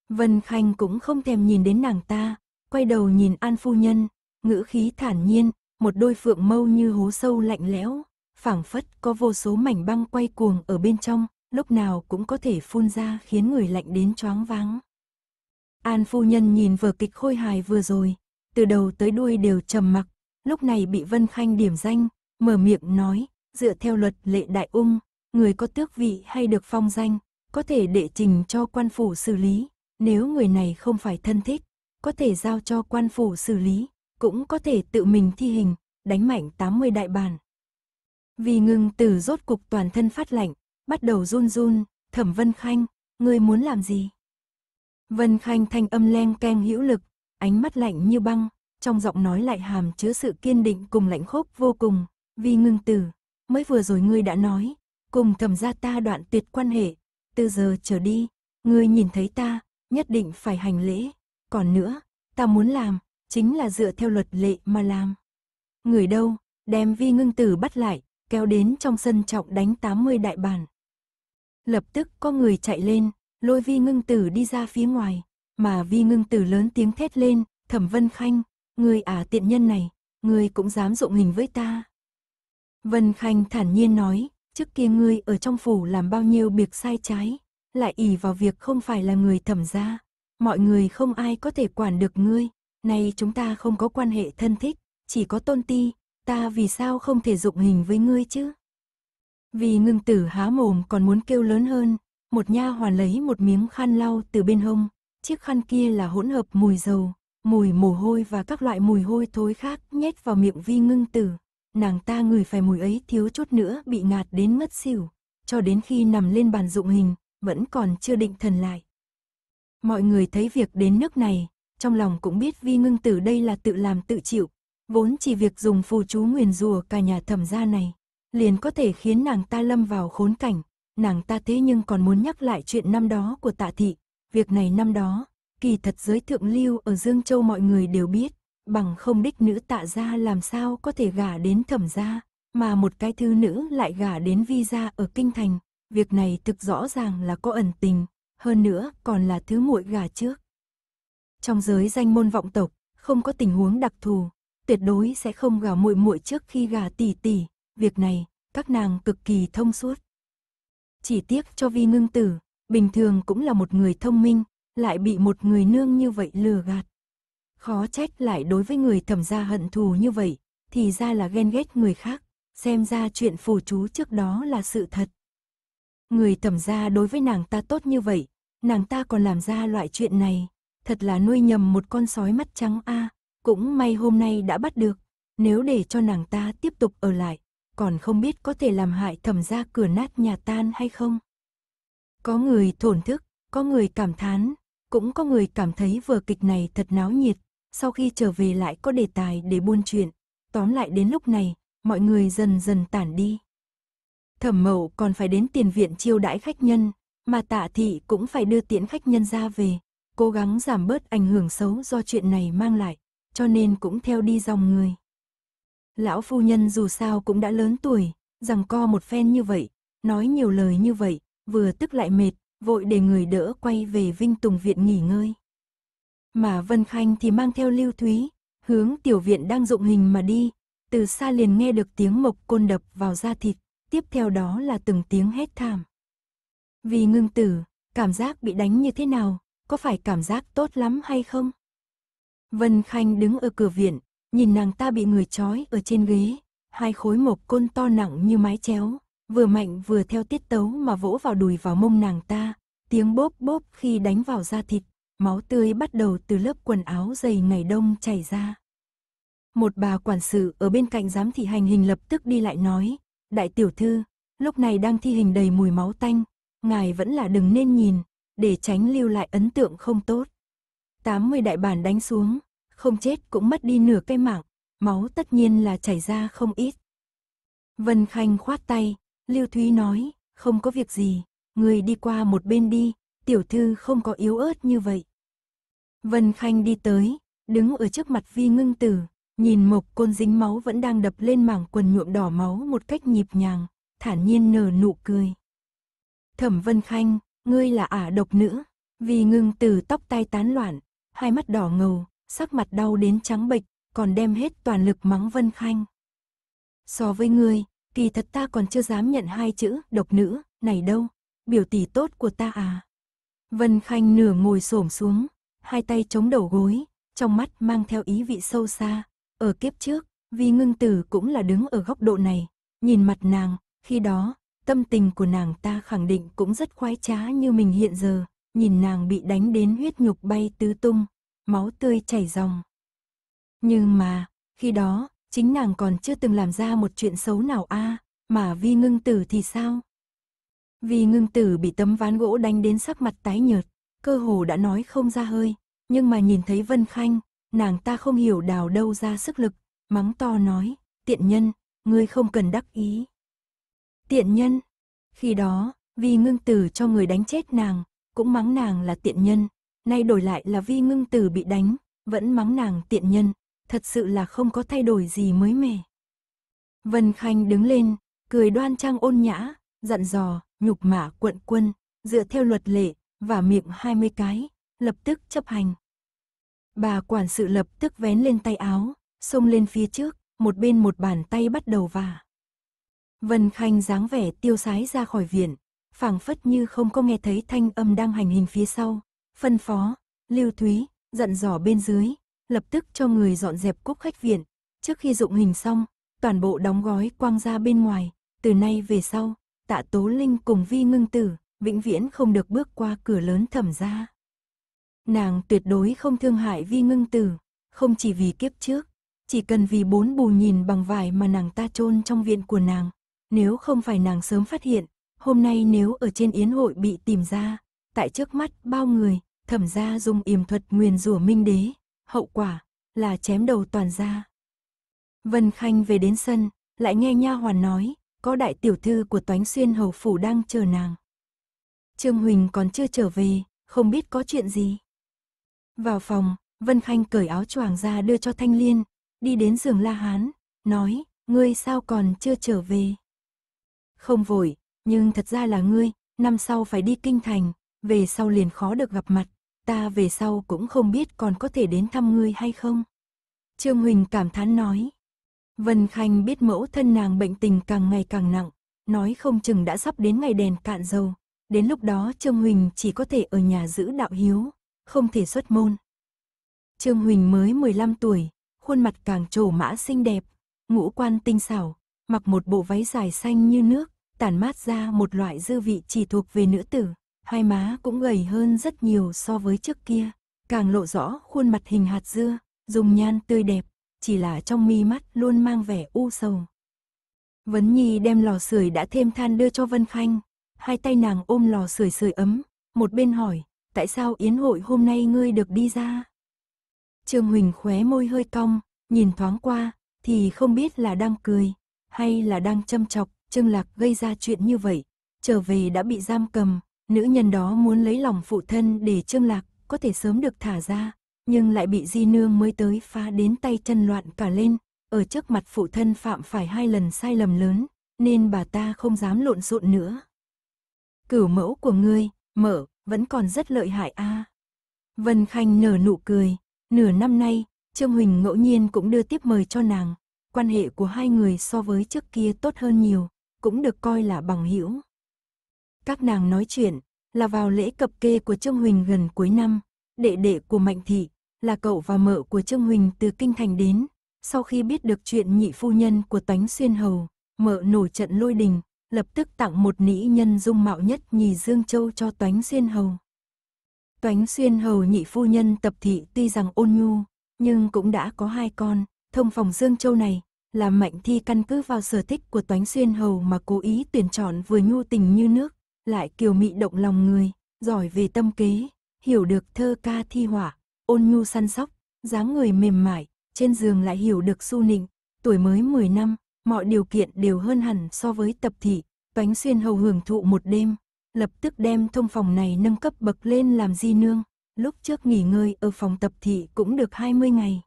Vân Khanh cũng không thèm nhìn đến nàng ta, quay đầu nhìn An Phu Nhân, ngữ khí thản nhiên, một đôi phượng mâu như hố sâu lạnh lẽo, phảng phất có vô số mảnh băng quay cuồng ở bên trong, lúc nào cũng có thể phun ra khiến người lạnh đến choáng váng. An Phu Nhân nhìn vở kịch khôi hài vừa rồi, từ đầu tới đuôi đều trầm mặc, lúc này bị Vân Khanh điểm danh, mở miệng nói, dựa theo luật lệ đại ung, người có tước vị hay được phong danh, có thể đệ trình cho quan phủ xử lý, nếu người này không phải thân thích, có thể giao cho quan phủ xử lý, cũng có thể tự mình thi hình, đánh mạnh 80 đại bàn. Vì ngừng tử rốt cục toàn thân phát lạnh, bắt đầu run run, thẩm Vân Khanh, ngươi muốn làm gì? Vân Khanh thanh âm len keng hữu lực, ánh mắt lạnh như băng, trong giọng nói lại hàm chứa sự kiên định cùng lãnh khốc vô cùng, vì ngưng tử, mới vừa rồi ngươi đã nói, cùng thẩm gia ta đoạn tuyệt quan hệ, từ giờ trở đi, ngươi nhìn thấy ta, nhất định phải hành lễ, còn nữa, ta muốn làm, chính là dựa theo luật lệ mà làm. Người đâu, đem vi ngưng tử bắt lại, kéo đến trong sân trọng đánh 80 đại bản. Lập tức có người chạy lên, lôi vi ngưng tử đi ra phía ngoài, mà vi ngưng tử lớn tiếng thét lên, thẩm vân khanh, Ngươi à tiện nhân này, ngươi cũng dám dụng hình với ta. Vân Khanh thản nhiên nói, trước kia ngươi ở trong phủ làm bao nhiêu việc sai trái, lại ỉ vào việc không phải là người thẩm gia. Mọi người không ai có thể quản được ngươi, nay chúng ta không có quan hệ thân thích, chỉ có tôn ti, ta vì sao không thể dụng hình với ngươi chứ? Vì ngưng tử há mồm còn muốn kêu lớn hơn, một nha hoàn lấy một miếng khăn lau từ bên hông, chiếc khăn kia là hỗn hợp mùi dầu, mùi mồ hôi và các loại mùi hôi thối khác nhét vào miệng vi ngưng tử. Nàng ta ngửi phải mùi ấy thiếu chút nữa bị ngạt đến mất xỉu, cho đến khi nằm lên bàn dụng hình, vẫn còn chưa định thần lại. Mọi người thấy việc đến nước này, trong lòng cũng biết vi ngưng tử đây là tự làm tự chịu, vốn chỉ việc dùng phù chú nguyền rùa cả nhà thẩm gia này, liền có thể khiến nàng ta lâm vào khốn cảnh, nàng ta thế nhưng còn muốn nhắc lại chuyện năm đó của tạ thị, việc này năm đó, Kỳ thật giới thượng lưu ở Dương Châu mọi người đều biết, bằng không đích nữ tạ gia làm sao có thể gả đến thẩm gia, mà một cái thư nữ lại gả đến vi gia ở kinh thành, việc này thực rõ ràng là có ẩn tình, hơn nữa còn là thứ muội gả trước. Trong giới danh môn vọng tộc, không có tình huống đặc thù, tuyệt đối sẽ không gả muội muội trước khi gả tỷ tỷ, việc này các nàng cực kỳ thông suốt. Chỉ tiếc cho Vi Ngưng Tử, bình thường cũng là một người thông minh, lại bị một người nương như vậy lừa gạt. Khó trách lại đối với người thẩm gia hận thù như vậy, thì ra là ghen ghét người khác, xem ra chuyện phù chú trước đó là sự thật. Người thẩm gia đối với nàng ta tốt như vậy, nàng ta còn làm ra loại chuyện này, thật là nuôi nhầm một con sói mắt trắng a, cũng may hôm nay đã bắt được, nếu để cho nàng ta tiếp tục ở lại, còn không biết có thể làm hại thẩm gia cửa nát nhà tan hay không. Có người thổn thức, có người cảm thán, cũng có người cảm thấy vừa kịch này thật náo nhiệt, sau khi trở về lại có đề tài để buôn chuyện. Tóm lại đến lúc này, mọi người dần dần tản đi. Thẩm mậu còn phải đến tiền viện chiêu đãi khách nhân, mà tạ thị cũng phải đưa tiễn khách nhân ra về, cố gắng giảm bớt ảnh hưởng xấu do chuyện này mang lại, cho nên cũng theo đi dòng người. Lão phu nhân dù sao cũng đã lớn tuổi, rằng co một phen như vậy, nói nhiều lời như vậy, vừa tức lại mệt, vội để người đỡ quay về Vinh Tùng Viện nghỉ ngơi. Mà Vân Khanh thì mang theo Lưu Thúy, hướng tiểu viện đang dụng hình mà đi, từ xa liền nghe được tiếng mộc côn đập vào da thịt, tiếp theo đó là từng tiếng hét thảm. Vì ngưng tử, cảm giác bị đánh như thế nào, có phải cảm giác tốt lắm hay không? Vân Khanh đứng ở cửa viện, nhìn nàng ta bị người trói ở trên ghế, hai khối mộc côn to nặng như mái chéo, vừa mạnh vừa theo tiết tấu mà vỗ vào đùi vào mông nàng ta, tiếng bốp bốp khi đánh vào da thịt, máu tươi bắt đầu từ lớp quần áo dày ngày đông chảy ra. Một bà quản sự ở bên cạnh giám thị hành hình lập tức đi lại nói, đại tiểu thư, lúc này đang thi hình đầy mùi máu tanh, ngài vẫn là đừng nên nhìn, để tránh lưu lại ấn tượng không tốt. 80 đại bản đánh xuống, không chết cũng mất đi nửa cây mạng, máu tất nhiên là chảy ra không ít. Vân Khanh khoát tay, Lưu Thúy nói, không có việc gì, người đi qua một bên đi, tiểu thư không có yếu ớt như vậy. Vân Khanh đi tới, đứng ở trước mặt vi ngưng tử, nhìn mộc côn dính máu vẫn đang đập lên mảng quần nhuộm đỏ máu một cách nhịp nhàng, thản nhiên nở nụ cười. Thẩm Vân Khanh, ngươi là ả độc nữ, vì ngưng tử tóc tai tán loạn, hai mắt đỏ ngầu, sắc mặt đau đến trắng bệch, còn đem hết toàn lực mắng Vân Khanh. So với ngươi, kỳ thật ta còn chưa dám nhận hai chữ độc nữ, này đâu, biểu tỷ tốt của ta à. Vân Khanh nửa ngồi xổm xuống, hai tay chống đầu gối, trong mắt mang theo ý vị sâu xa. Ở kiếp trước, vì ngưng tử cũng là đứng ở góc độ này, nhìn mặt nàng, khi đó, tâm tình của nàng ta khẳng định cũng rất khoái trá như mình hiện giờ, nhìn nàng bị đánh đến huyết nhục bay tứ tung, máu tươi chảy ròng. Nhưng mà, khi đó, chính nàng còn chưa từng làm ra một chuyện xấu nào a à, mà vi ngưng tử thì sao? vi ngưng tử bị tấm ván gỗ đánh đến sắc mặt tái nhợt, cơ hồ đã nói không ra hơi, nhưng mà nhìn thấy Vân Khanh, nàng ta không hiểu đào đâu ra sức lực, mắng to nói, tiện nhân, ngươi không cần đắc ý. Tiện nhân, khi đó, vi ngưng tử cho người đánh chết nàng, cũng mắng nàng là tiện nhân, nay đổi lại là vi ngưng tử bị đánh, vẫn mắng nàng tiện nhân, thật sự là không có thay đổi gì mới mẻ. Vân Khanh đứng lên, cười đoan trang ôn nhã, dặn dò, nhục mạ quận quân, dựa theo luật lệ, và miệng 20 cái, lập tức chấp hành. Bà quản sự lập tức vén lên tay áo, xông lên phía trước, một bên một bàn tay bắt đầu vả. Vân Khanh dáng vẻ tiêu sái ra khỏi viện, phảng phất như không có nghe thấy thanh âm đang hành hình phía sau, phân phó, Lưu Thúy, dặn dò bên dưới, lập tức cho người dọn dẹp cúc khách viện. Trước khi dụng hình xong, toàn bộ đóng gói quang ra bên ngoài, từ nay về sau, tạ tố linh cùng vi ngưng tử, vĩnh viễn không được bước qua cửa lớn thẩm ra. Nàng tuyệt đối không thương hại vi ngưng tử, không chỉ vì kiếp trước, chỉ cần vì bốn bù nhìn bằng vải mà nàng ta chôn trong viện của nàng. Nếu không phải nàng sớm phát hiện, hôm nay nếu ở trên yến hội bị tìm ra, tại trước mắt bao người, thẩm ra dùng yểm thuật nguyền rủa minh đế, hậu quả là chém đầu toàn ra. Vân Khanh về đến sân, lại nghe nha hoàn nói, có đại tiểu thư của Toánh Xuyên hầu phủ đang chờ nàng. Trương Huỳnh còn chưa trở về, không biết có chuyện gì. Vào phòng, Vân Khanh cởi áo choàng ra đưa cho Thanh Liên, đi đến giường La Hán, nói, ngươi sao còn chưa trở về. Không vội, nhưng thật ra là ngươi, năm sau phải đi kinh thành, về sau liền khó được gặp mặt, ta về sau cũng không biết còn có thể đến thăm ngươi hay không. Trương Huỳnh cảm thán nói. Vân Khanh biết mẫu thân nàng bệnh tình càng ngày càng nặng, nói không chừng đã sắp đến ngày đèn cạn dầu. Đến lúc đó Trương Huỳnh chỉ có thể ở nhà giữ đạo hiếu, không thể xuất môn. Trương Huỳnh mới 15 tuổi, khuôn mặt càng trổ mã xinh đẹp, ngũ quan tinh xảo, mặc một bộ váy dài xanh như nước, tản mát ra một loại dư vị chỉ thuộc về nữ tử hai má cũng gầy hơn rất nhiều so với trước kia, càng lộ rõ khuôn mặt hình hạt dưa, dùng nhan tươi đẹp, chỉ là trong mi mắt luôn mang vẻ u sầu. Vấn Nhi đem lò sưởi đã thêm than đưa cho Vân Khanh, hai tay nàng ôm lò sưởi sưởi ấm, một bên hỏi, tại sao yến hội hôm nay ngươi được đi ra? Trương Huỳnh khóe môi hơi cong, nhìn thoáng qua, thì không biết là đang cười, hay là đang châm chọc, Trương Lạc gây ra chuyện như vậy, trở về đã bị giam cầm, Nữ nhân đó muốn lấy lòng phụ thân để Trương Lạc có thể sớm được thả ra, nhưng lại bị Di Nương mới tới phá đến tay chân loạn cả lên, ở trước mặt phụ thân phạm phải hai lần sai lầm lớn, nên bà ta không dám lộn xộn nữa. Cửu mẫu của ngươi, mở, vẫn còn rất lợi hại a. À. Vân Khanh nở nụ cười, nửa năm nay, Trương Huỳnh ngẫu nhiên cũng đưa tiếp mời cho nàng, quan hệ của hai người so với trước kia tốt hơn nhiều, cũng được coi là bằng hữu. Các nàng nói chuyện là vào lễ cập kê của Trương Huỳnh gần cuối năm, đệ đệ của Mạnh Thị là cậu và mợ của Trương Huỳnh từ Kinh Thành đến. Sau khi biết được chuyện nhị phu nhân của Toánh Xuyên Hầu, mợ nổi trận lôi đình, lập tức tặng một nữ nhân dung mạo nhất nhì Dương Châu cho Toánh Xuyên Hầu. Toánh Xuyên Hầu nhị phu nhân tập thị tuy rằng ôn nhu, nhưng cũng đã có hai con, thông phòng Dương Châu này, là mạnh thi căn cứ vào sở thích của Toánh Xuyên Hầu mà cố ý tuyển chọn vừa nhu tình như nước, lại kiều mị động lòng người, giỏi về tâm kế, hiểu được thơ ca thi họa, ôn nhu săn sóc, dáng người mềm mại, trên giường lại hiểu được su nịnh, tuổi mới 10 năm, mọi điều kiện đều hơn hẳn so với tập thị, Toánh Xuyên hầu hưởng thụ một đêm, lập tức đem thông phòng này nâng cấp bậc lên làm di nương, lúc trước nghỉ ngơi ở phòng tập thị cũng được 20 ngày.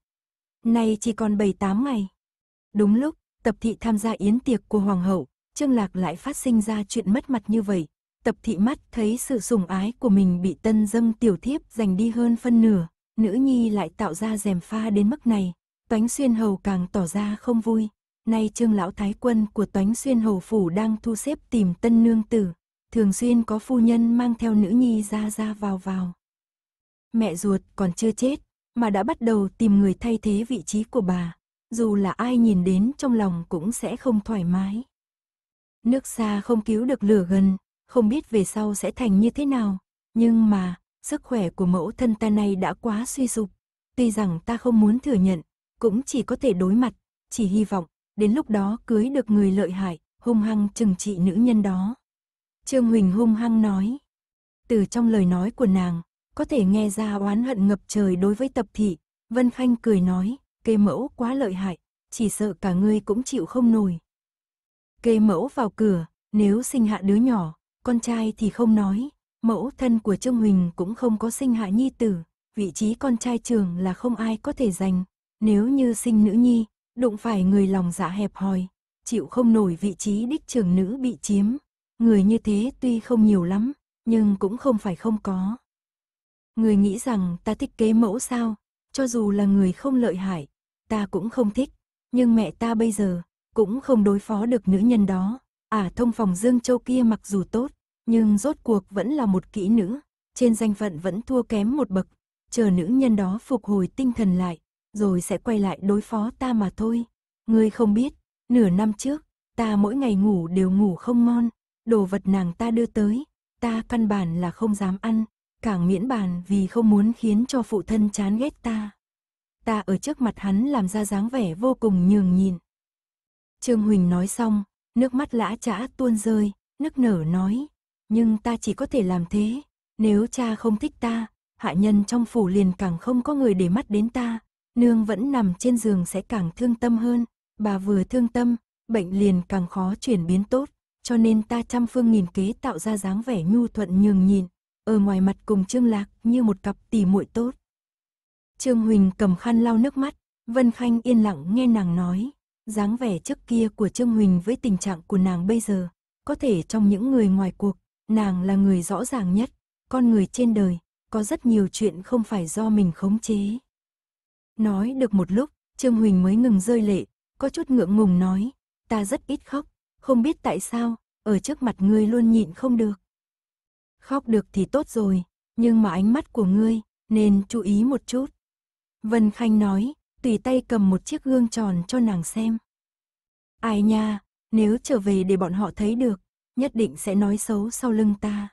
Nay chỉ còn 7-8 ngày. Đúng lúc, tập thị tham gia yến tiệc của hoàng hậu, Trương Lạc lại phát sinh ra chuyện mất mặt như vậy, Tập thị mắt thấy sự sủng ái của mình bị tân dâm tiểu thiếp giành đi hơn phân nửa, nữ nhi lại tạo ra rèm pha đến mức này, Toánh Xuyên Hầu càng tỏ ra không vui. Nay Trương lão thái quân của Toánh Xuyên Hầu phủ đang thu xếp tìm tân nương tử, thường xuyên có phu nhân mang theo nữ nhi ra ra vào vào. Mẹ ruột còn chưa chết, mà đã bắt đầu tìm người thay thế vị trí của bà, dù là ai nhìn đến trong lòng cũng sẽ không thoải mái. Nước xa không cứu được lửa gần, không biết về sau sẽ thành như thế nào, nhưng mà, sức khỏe của mẫu thân ta này đã quá suy sụp. Tuy rằng ta không muốn thừa nhận, cũng chỉ có thể đối mặt, chỉ hy vọng, đến lúc đó cưới được người lợi hại, hung hăng trừng trị nữ nhân đó. Trương Huỳnh hung hăng nói. Từ trong lời nói của nàng, có thể nghe ra oán hận ngập trời đối với tập thị. Vân Khanh cười nói, kê mẫu quá lợi hại, chỉ sợ cả ngươi cũng chịu không nổi. Kê mẫu vào cửa, nếu sinh hạ đứa nhỏ, con trai thì không nói, mẫu thân của Trương Huỳnh cũng không có sinh hạ nhi tử, vị trí con trai trưởng là không ai có thể giành, nếu như sinh nữ nhi, đụng phải người lòng dạ hẹp hòi, chịu không nổi vị trí đích trưởng nữ bị chiếm, người như thế tuy không nhiều lắm, nhưng cũng không phải không có. Người nghĩ rằng ta thích kế mẫu sao, cho dù là người không lợi hại, ta cũng không thích, nhưng mẹ ta bây giờ cũng không đối phó được nữ nhân đó, Ả thông phòng Dương Châu kia mặc dù tốt, nhưng rốt cuộc vẫn là một kỹ nữ, trên danh phận vẫn thua kém một bậc, chờ nữ nhân đó phục hồi tinh thần lại, rồi sẽ quay lại đối phó ta mà thôi. Ngươi không biết, nửa năm trước, ta mỗi ngày ngủ đều ngủ không ngon, đồ vật nàng ta đưa tới, ta căn bản là không dám ăn, càng miễn bàn vì không muốn khiến cho phụ thân chán ghét ta. Ta ở trước mặt hắn làm ra dáng vẻ vô cùng nhường nhìn. Trương Huỳnh nói xong, Nước mắt lã chã tuôn rơi, nức nở nói. Nhưng ta chỉ có thể làm thế. Nếu cha không thích ta, hạ nhân trong phủ liền càng không có người để mắt đến ta. Nương vẫn nằm trên giường sẽ càng thương tâm hơn. Bà vừa thương tâm, bệnh liền càng khó chuyển biến tốt. Cho nên ta trăm phương nghìn kế tạo ra dáng vẻ nhu thuận nhường nhịn, Ở ngoài mặt cùng Trương Lạc như một cặp tỷ muội tốt. Trương Huỳnh cầm khăn lau nước mắt, Vân Khanh yên lặng nghe nàng nói dáng vẻ trước kia của Trương Huỳnh với tình trạng của nàng bây giờ, có thể trong những người ngoài cuộc, nàng là người rõ ràng nhất, con người trên đời, có rất nhiều chuyện không phải do mình khống chế. Nói được một lúc, Trương Huỳnh mới ngừng rơi lệ, có chút ngượng ngùng nói, ta rất ít khóc, không biết tại sao, ở trước mặt ngươi luôn nhịn không được. Khóc được thì tốt rồi, nhưng mà ánh mắt của ngươi, nên chú ý một chút. Vân Khanh nói, tùy tay cầm một chiếc gương tròn cho nàng xem. Ai nha, nếu trở về để bọn họ thấy được, nhất định sẽ nói xấu sau lưng ta.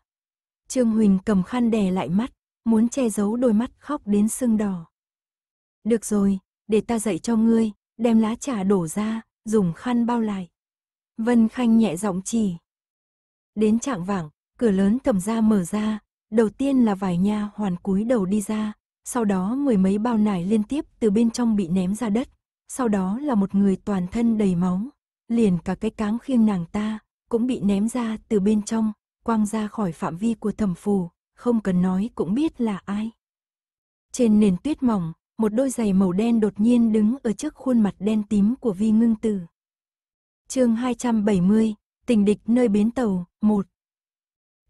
Trương Huỳnh cầm khăn đè lại mắt, muốn che giấu đôi mắt khóc đến sưng đỏ. Được rồi, để ta dạy cho ngươi, đem lá trà đổ ra, dùng khăn bao lại. Vân Khanh nhẹ giọng chỉ. Đến trạng vảng, cửa lớn thẩm ra mở ra, đầu tiên là vài nha hoàn cúi đầu đi ra, sau đó mười mấy bao nải liên tiếp từ bên trong bị ném ra đất, sau đó là một người toàn thân đầy máu, liền cả cái cáng khiêng nàng ta cũng bị ném ra từ bên trong, quang ra khỏi phạm vi của thẩm phù, không cần nói cũng biết là ai. Trên nền tuyết mỏng, một đôi giày màu đen đột nhiên đứng ở trước khuôn mặt đen tím của Vi Ngưng Tử. Chương 270, tình địch nơi bến tàu, 1.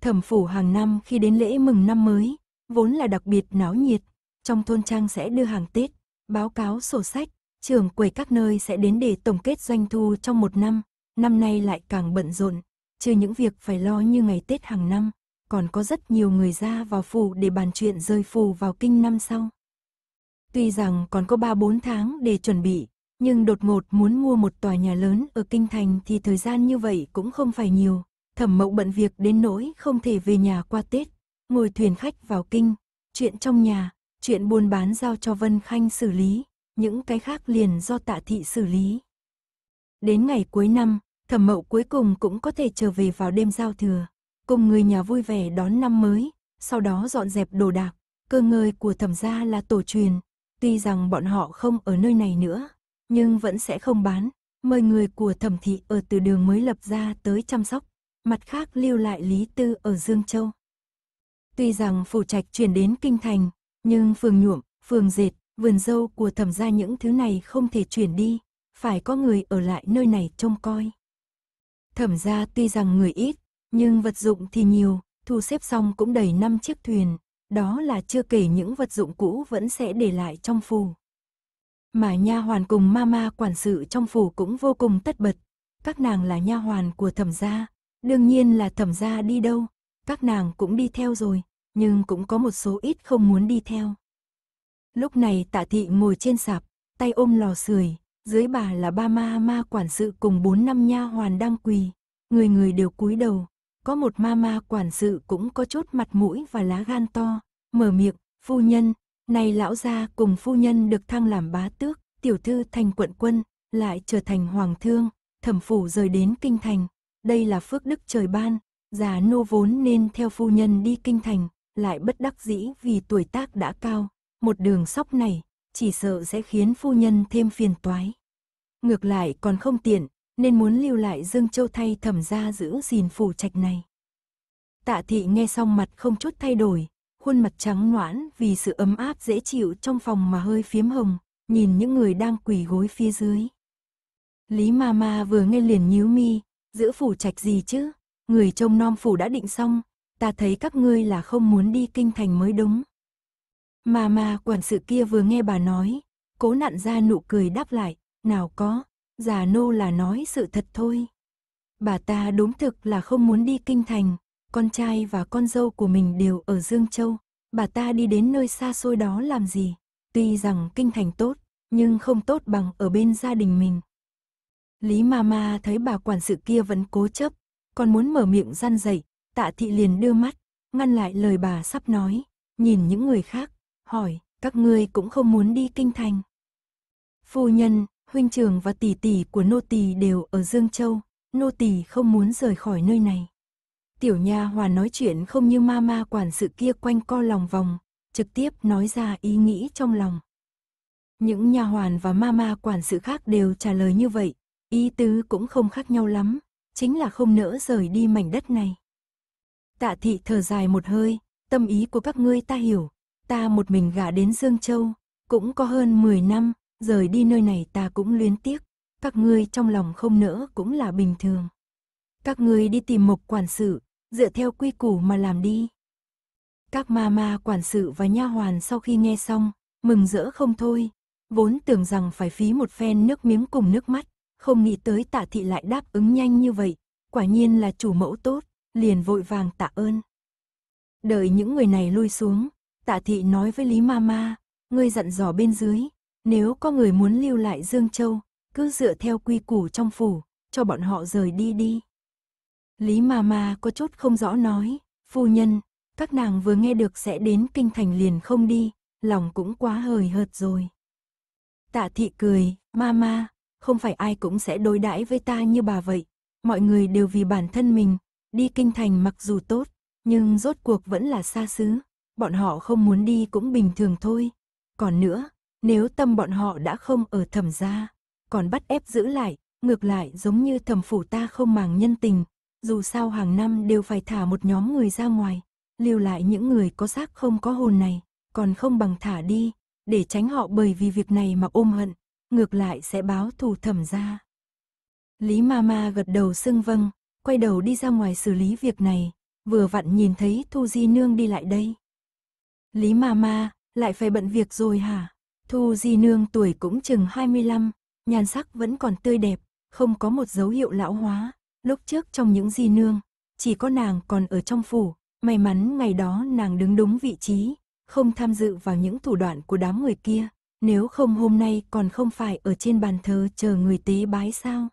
Thẩm phủ hàng năm khi đến lễ mừng năm mới, vốn là đặc biệt náo nhiệt, trong thôn trang sẽ đưa hàng Tết, báo cáo sổ sách, trưởng quầy các nơi sẽ đến để tổng kết doanh thu trong một năm, năm nay lại càng bận rộn, trừ những việc phải lo như ngày Tết hàng năm, còn có rất nhiều người ra vào phủ để bàn chuyện rơi phù vào kinh năm sau. Tuy rằng còn có 3-4 tháng để chuẩn bị, nhưng đột ngột muốn mua một tòa nhà lớn ở Kinh Thành thì thời gian như vậy cũng không phải nhiều. Thẩm mậu bận việc đến nỗi không thể về nhà qua Tết, ngồi thuyền khách vào Kinh, chuyện trong nhà, Chuyện buôn bán giao cho Vân Khanh xử lý, những cái khác liền do tạ thị xử lý. Đến ngày cuối năm, thẩm mậu cuối cùng cũng có thể trở về vào đêm giao thừa, cùng người nhà vui vẻ đón năm mới, sau đó dọn dẹp đồ đạc, cơ ngơi của thẩm gia là tổ truyền, tuy rằng bọn họ không ở nơi này nữa, nhưng vẫn sẽ không bán, mời người của thẩm thị ở từ đường mới lập ra tới chăm sóc, mặt khác lưu lại Lý Tư ở Dương Châu. Tuy rằng phủ trạch chuyển đến Kinh Thành, nhưng phường nhuộm, phường dệt, vườn dâu của thẩm gia những thứ này không thể chuyển đi, phải có người ở lại nơi này trông coi. Thẩm gia tuy rằng người ít, nhưng vật dụng thì nhiều, thu xếp xong cũng đầy 5 chiếc thuyền, đó là chưa kể những vật dụng cũ vẫn sẽ để lại trong phù. Mà nha hoàn cùng mama quản sự trong phủ cũng vô cùng tất bật, các nàng là nha hoàn của thẩm gia, đương nhiên là thẩm gia đi đâu, các nàng cũng đi theo rồi, nhưng cũng có một số ít không muốn đi theo. Lúc này tạ thị ngồi trên sạp, tay ôm lò sưởi, dưới bà là ba ma ma quản sự cùng bốn năm nha hoàn đang quỳ, người người đều cúi đầu, có một ma ma quản sự cũng có chốt mặt mũi và lá gan to, mở miệng, phu nhân, này lão gia cùng phu nhân được thăng làm bá tước, tiểu thư thành quận quân, lại trở thành hoàng thương, thẩm phủ rời đến kinh thành, đây là phước đức trời ban, già nô vốn nên theo phu nhân đi kinh thành, lại bất đắc dĩ vì tuổi tác đã cao, một đường sóc này, chỉ sợ sẽ khiến phu nhân thêm phiền toái. Ngược lại còn không tiện, nên muốn lưu lại Dương Châu thay thẩm gia giữ gìn phủ trạch này. Tạ thị nghe xong mặt không chút thay đổi, khuôn mặt trắng noãn vì sự ấm áp dễ chịu trong phòng mà hơi phiếm hồng, nhìn những người đang quỳ gối phía dưới. Lý ma ma vừa nghe liền nhíu mi, giữ phủ trạch gì chứ, người trông nom phủ đã định xong, ta thấy các ngươi là không muốn đi kinh thành mới đúng. Mà mà quản sự kia vừa nghe bà nói, cố nặn ra nụ cười đáp lại, nào có, già nô là nói sự thật thôi. Bà ta đúng thực là không muốn đi kinh thành, con trai và con dâu của mình đều ở Dương Châu, bà ta đi đến nơi xa xôi đó làm gì, tuy rằng kinh thành tốt, nhưng không tốt bằng ở bên gia đình mình. Lý mama thấy bà quản sự kia vẫn cố chấp, còn muốn mở miệng gian dậy, Tạ thị liền đưa mắt, ngăn lại lời bà sắp nói, nhìn những người khác, hỏi, các ngươi cũng không muốn đi kinh thành. Phu nhân, huynh trưởng và tỷ tỷ của nô tỳ đều ở Dương Châu, nô tỳ không muốn rời khỏi nơi này. Tiểu nha hoàn nói chuyện không như ma ma quản sự kia quanh co lòng vòng, trực tiếp nói ra ý nghĩ trong lòng. Những nhà hoàn và ma ma quản sự khác đều trả lời như vậy, ý tứ cũng không khác nhau lắm, chính là không nỡ rời đi mảnh đất này. Tạ thị thở dài một hơi, tâm ý của các ngươi ta hiểu. Ta một mình gả đến Dương Châu, cũng có hơn 10 năm, rời đi nơi này ta cũng luyến tiếc. Các ngươi trong lòng không nỡ cũng là bình thường. Các ngươi đi tìm mục quản sự, dựa theo quy củ mà làm đi. Các ma ma quản sự và nha hoàn sau khi nghe xong, mừng rỡ không thôi, vốn tưởng rằng phải phí một phen nước miếng cùng nước mắt, không nghĩ tới tạ thị lại đáp ứng nhanh như vậy, quả nhiên là chủ mẫu tốt liền vội vàng tạ ơn. Đợi những người này lui xuống, tạ thị nói với Lý Mama, ngươi dặn dò bên dưới, nếu có người muốn lưu lại Dương Châu, cứ dựa theo quy củ trong phủ, cho bọn họ rời đi đi. Lý Mama có chút không rõ nói, phu nhân, các nàng vừa nghe được sẽ đến kinh thành liền không đi, lòng cũng quá hời hợt rồi. Tạ thị cười, Mama, không phải ai cũng sẽ đối đãi với ta như bà vậy, mọi người đều vì bản thân mình, đi kinh thành mặc dù tốt, nhưng rốt cuộc vẫn là xa xứ, bọn họ không muốn đi cũng bình thường thôi. Còn nữa, nếu tâm bọn họ đã không ở thẩm gia, còn bắt ép giữ lại, ngược lại giống như thẩm phủ ta không màng nhân tình, dù sao hàng năm đều phải thả một nhóm người ra ngoài, lưu lại những người có xác không có hồn này, còn không bằng thả đi, để tránh họ bởi vì việc này mà ôm hận, ngược lại sẽ báo thù thẩm gia. Lý Mama gật đầu xưng vâng, quay đầu đi ra ngoài xử lý việc này, vừa vặn nhìn thấy Thu Di Nương đi lại đây. Lý ma ma, lại phải bận việc rồi hả? Thu Di Nương tuổi cũng chừng 25, nhan sắc vẫn còn tươi đẹp, không có một dấu hiệu lão hóa. Lúc trước trong những Di Nương, chỉ có nàng còn ở trong phủ, may mắn ngày đó nàng đứng đúng vị trí, không tham dự vào những thủ đoạn của đám người kia. Nếu không hôm nay còn không phải ở trên bàn thờ chờ người tế bái sao?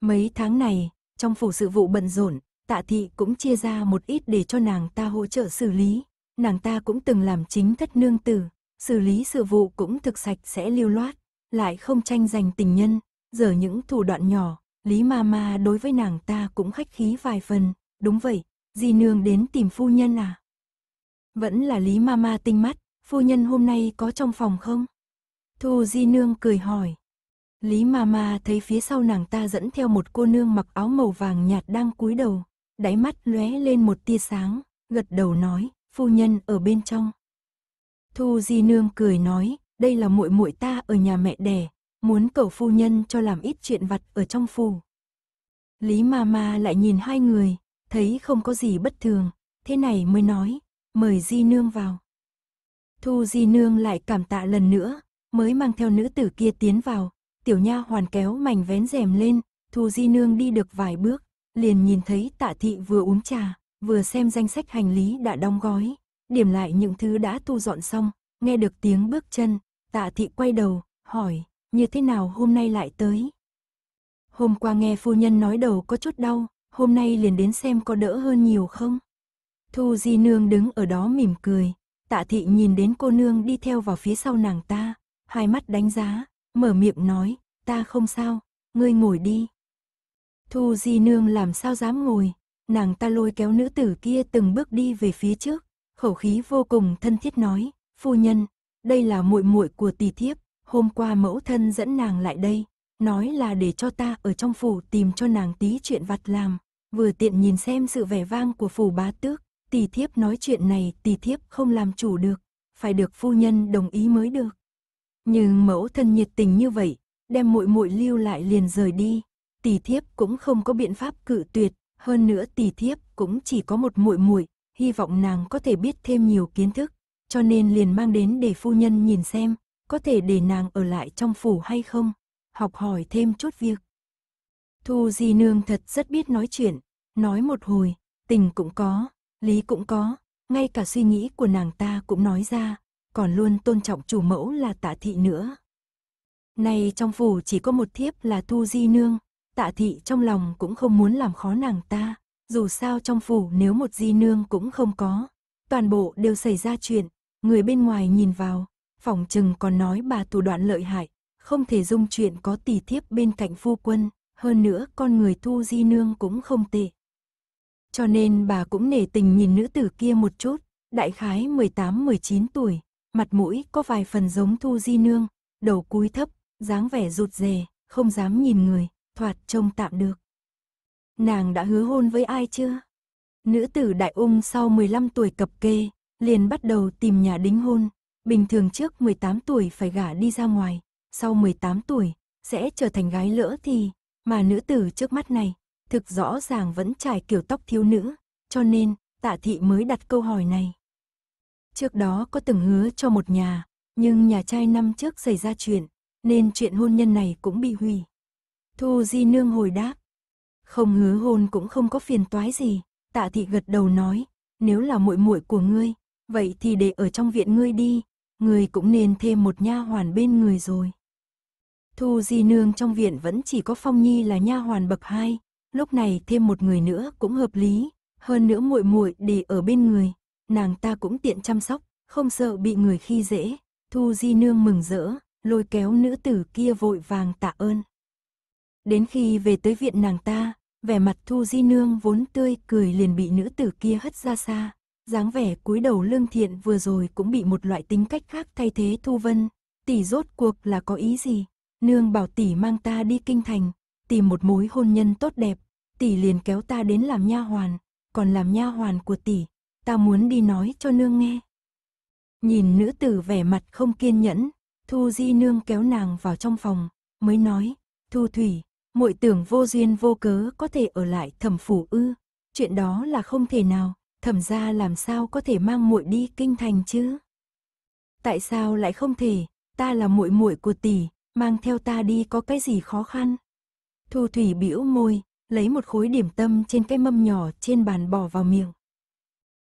Mấy tháng này, trong phủ sự vụ bận rộn, tạ thị cũng chia ra một ít để cho nàng ta hỗ trợ xử lý. Nàng ta cũng từng làm chính thất nương tử, xử lý sự vụ cũng thực sạch sẽ lưu loát, lại không tranh giành tình nhân. Giờ những thủ đoạn nhỏ, Lý ma ma đối với nàng ta cũng khách khí vài phần. Đúng vậy, di nương đến tìm phu nhân à? Vẫn là Lý ma ma tinh mắt, phu nhân hôm nay có trong phòng không? Thu di nương cười hỏi. Lý Mama thấy phía sau nàng ta dẫn theo một cô nương mặc áo màu vàng nhạt đang cúi đầu, đáy mắt lóe lên một tia sáng, gật đầu nói, phu nhân ở bên trong. Thu Di nương cười nói, đây là muội muội ta ở nhà mẹ đẻ, muốn cầu phu nhân cho làm ít chuyện vặt ở trong phủ. Lý Mama lại nhìn hai người, thấy không có gì bất thường, thế này mới nói, mời Di nương vào. Thu Di nương lại cảm tạ lần nữa, mới mang theo nữ tử kia tiến vào, tiểu nha hoàn kéo mảnh vén rèm lên, Thu Di Nương đi được vài bước, liền nhìn thấy tạ thị vừa uống trà, vừa xem danh sách hành lý đã đóng gói, điểm lại những thứ đã thu dọn xong, nghe được tiếng bước chân, tạ thị quay đầu, hỏi, như thế nào hôm nay lại tới? Hôm qua nghe phu nhân nói đầu có chút đau, hôm nay liền đến xem có đỡ hơn nhiều không? Thu Di Nương đứng ở đó mỉm cười, tạ thị nhìn đến cô nương đi theo vào phía sau nàng ta, hai mắt đánh giá, Mở miệng nói, ta không sao, ngươi ngồi đi. Thu Di Nương làm sao dám ngồi, nàng ta lôi kéo nữ tử kia từng bước đi về phía trước, khẩu khí vô cùng thân thiết nói, phu nhân, đây là muội muội của tỷ thiếp, hôm qua mẫu thân dẫn nàng lại đây, nói là để cho ta ở trong phủ tìm cho nàng tí chuyện vặt làm, vừa tiện nhìn xem sự vẻ vang của phủ bá tước, tỷ thiếp nói chuyện này tỷ thiếp không làm chủ được, phải được phu nhân đồng ý mới được. Nhưng mẫu thân nhiệt tình như vậy, đem muội muội lưu lại liền rời đi, tỷ thiếp cũng không có biện pháp cự tuyệt, hơn nữa tỷ thiếp cũng chỉ có một muội muội, hy vọng nàng có thể biết thêm nhiều kiến thức, cho nên liền mang đến để phu nhân nhìn xem, có thể để nàng ở lại trong phủ hay không, học hỏi thêm chút việc. Thu Di Nương thật rất biết nói chuyện, nói một hồi, tình cũng có, lý cũng có, ngay cả suy nghĩ của nàng ta cũng nói ra, còn luôn tôn trọng chủ mẫu là tạ thị nữa. Nay trong phủ chỉ có một thiếp là Thu Di Nương, tạ thị trong lòng cũng không muốn làm khó nàng ta, dù sao trong phủ nếu một Di Nương cũng không có, toàn bộ đều xảy ra chuyện, người bên ngoài nhìn vào, phòng chừng còn nói bà thủ đoạn lợi hại, không thể dung chuyện có tỷ thiếp bên cạnh phu quân, hơn nữa con người Thu Di Nương cũng không tệ. Cho nên bà cũng nể tình nhìn nữ tử kia một chút, đại khái 18-19 tuổi, mặt mũi có vài phần giống Thu Di Nương, đầu cúi thấp, dáng vẻ rụt rè, không dám nhìn người, thoạt trông tạm được. Nàng đã hứa hôn với ai chưa? Nữ tử đại ung sau 15 tuổi cập kê, liền bắt đầu tìm nhà đính hôn, bình thường trước 18 tuổi phải gả đi ra ngoài, sau 18 tuổi sẽ trở thành gái lỡ thì, mà nữ tử trước mắt này, thực rõ ràng vẫn trải kiểu tóc thiếu nữ, cho nên Tạ thị mới đặt câu hỏi này trước đó có từng hứa cho một nhà, nhưng nhà trai năm trước xảy ra chuyện, nên chuyện hôn nhân này cũng bị hủy. Thu Di Nương hồi đáp, không hứa hôn cũng không có phiền toái gì, Tạ thị gật đầu nói, nếu là muội muội của ngươi, vậy thì để ở trong viện ngươi đi, ngươi cũng nên thêm một nha hoàn bên người rồi. Thu Di Nương trong viện vẫn chỉ có Phong Nhi là nha hoàn bậc hai, lúc này thêm một người nữa cũng hợp lý, hơn nữa muội muội để ở bên người, nàng ta cũng tiện chăm sóc, không sợ bị người khi dễ. Thu Di Nương mừng rỡ, lôi kéo nữ tử kia vội vàng tạ ơn. Đến khi về tới viện nàng ta, vẻ mặt Thu Di Nương vốn tươi cười liền bị nữ tử kia hất ra xa. dáng vẻ cúi đầu lương thiện vừa rồi cũng bị một loại tính cách khác thay thế Thu Vân. Tỷ rốt cuộc là có ý gì? Nương bảo tỷ mang ta đi kinh thành, tìm một mối hôn nhân tốt đẹp. Tỷ liền kéo ta đến làm nha hoàn, còn làm nha hoàn của tỷ, ta muốn đi nói cho nương nghe. Nhìn nữ tử vẻ mặt không kiên nhẫn, Thu Di nương kéo nàng vào trong phòng, mới nói, Thu Thủy, muội tưởng vô duyên vô cớ có thể ở lại thẩm phủ ư, chuyện đó là không thể nào, thẩm gia làm sao có thể mang muội đi kinh thành chứ? Tại sao lại không thể, ta là muội muội của tỷ, mang theo ta đi có cái gì khó khăn? Thu Thủy bĩu môi, lấy một khối điểm tâm trên cái mâm nhỏ trên bàn bỏ vào miệng.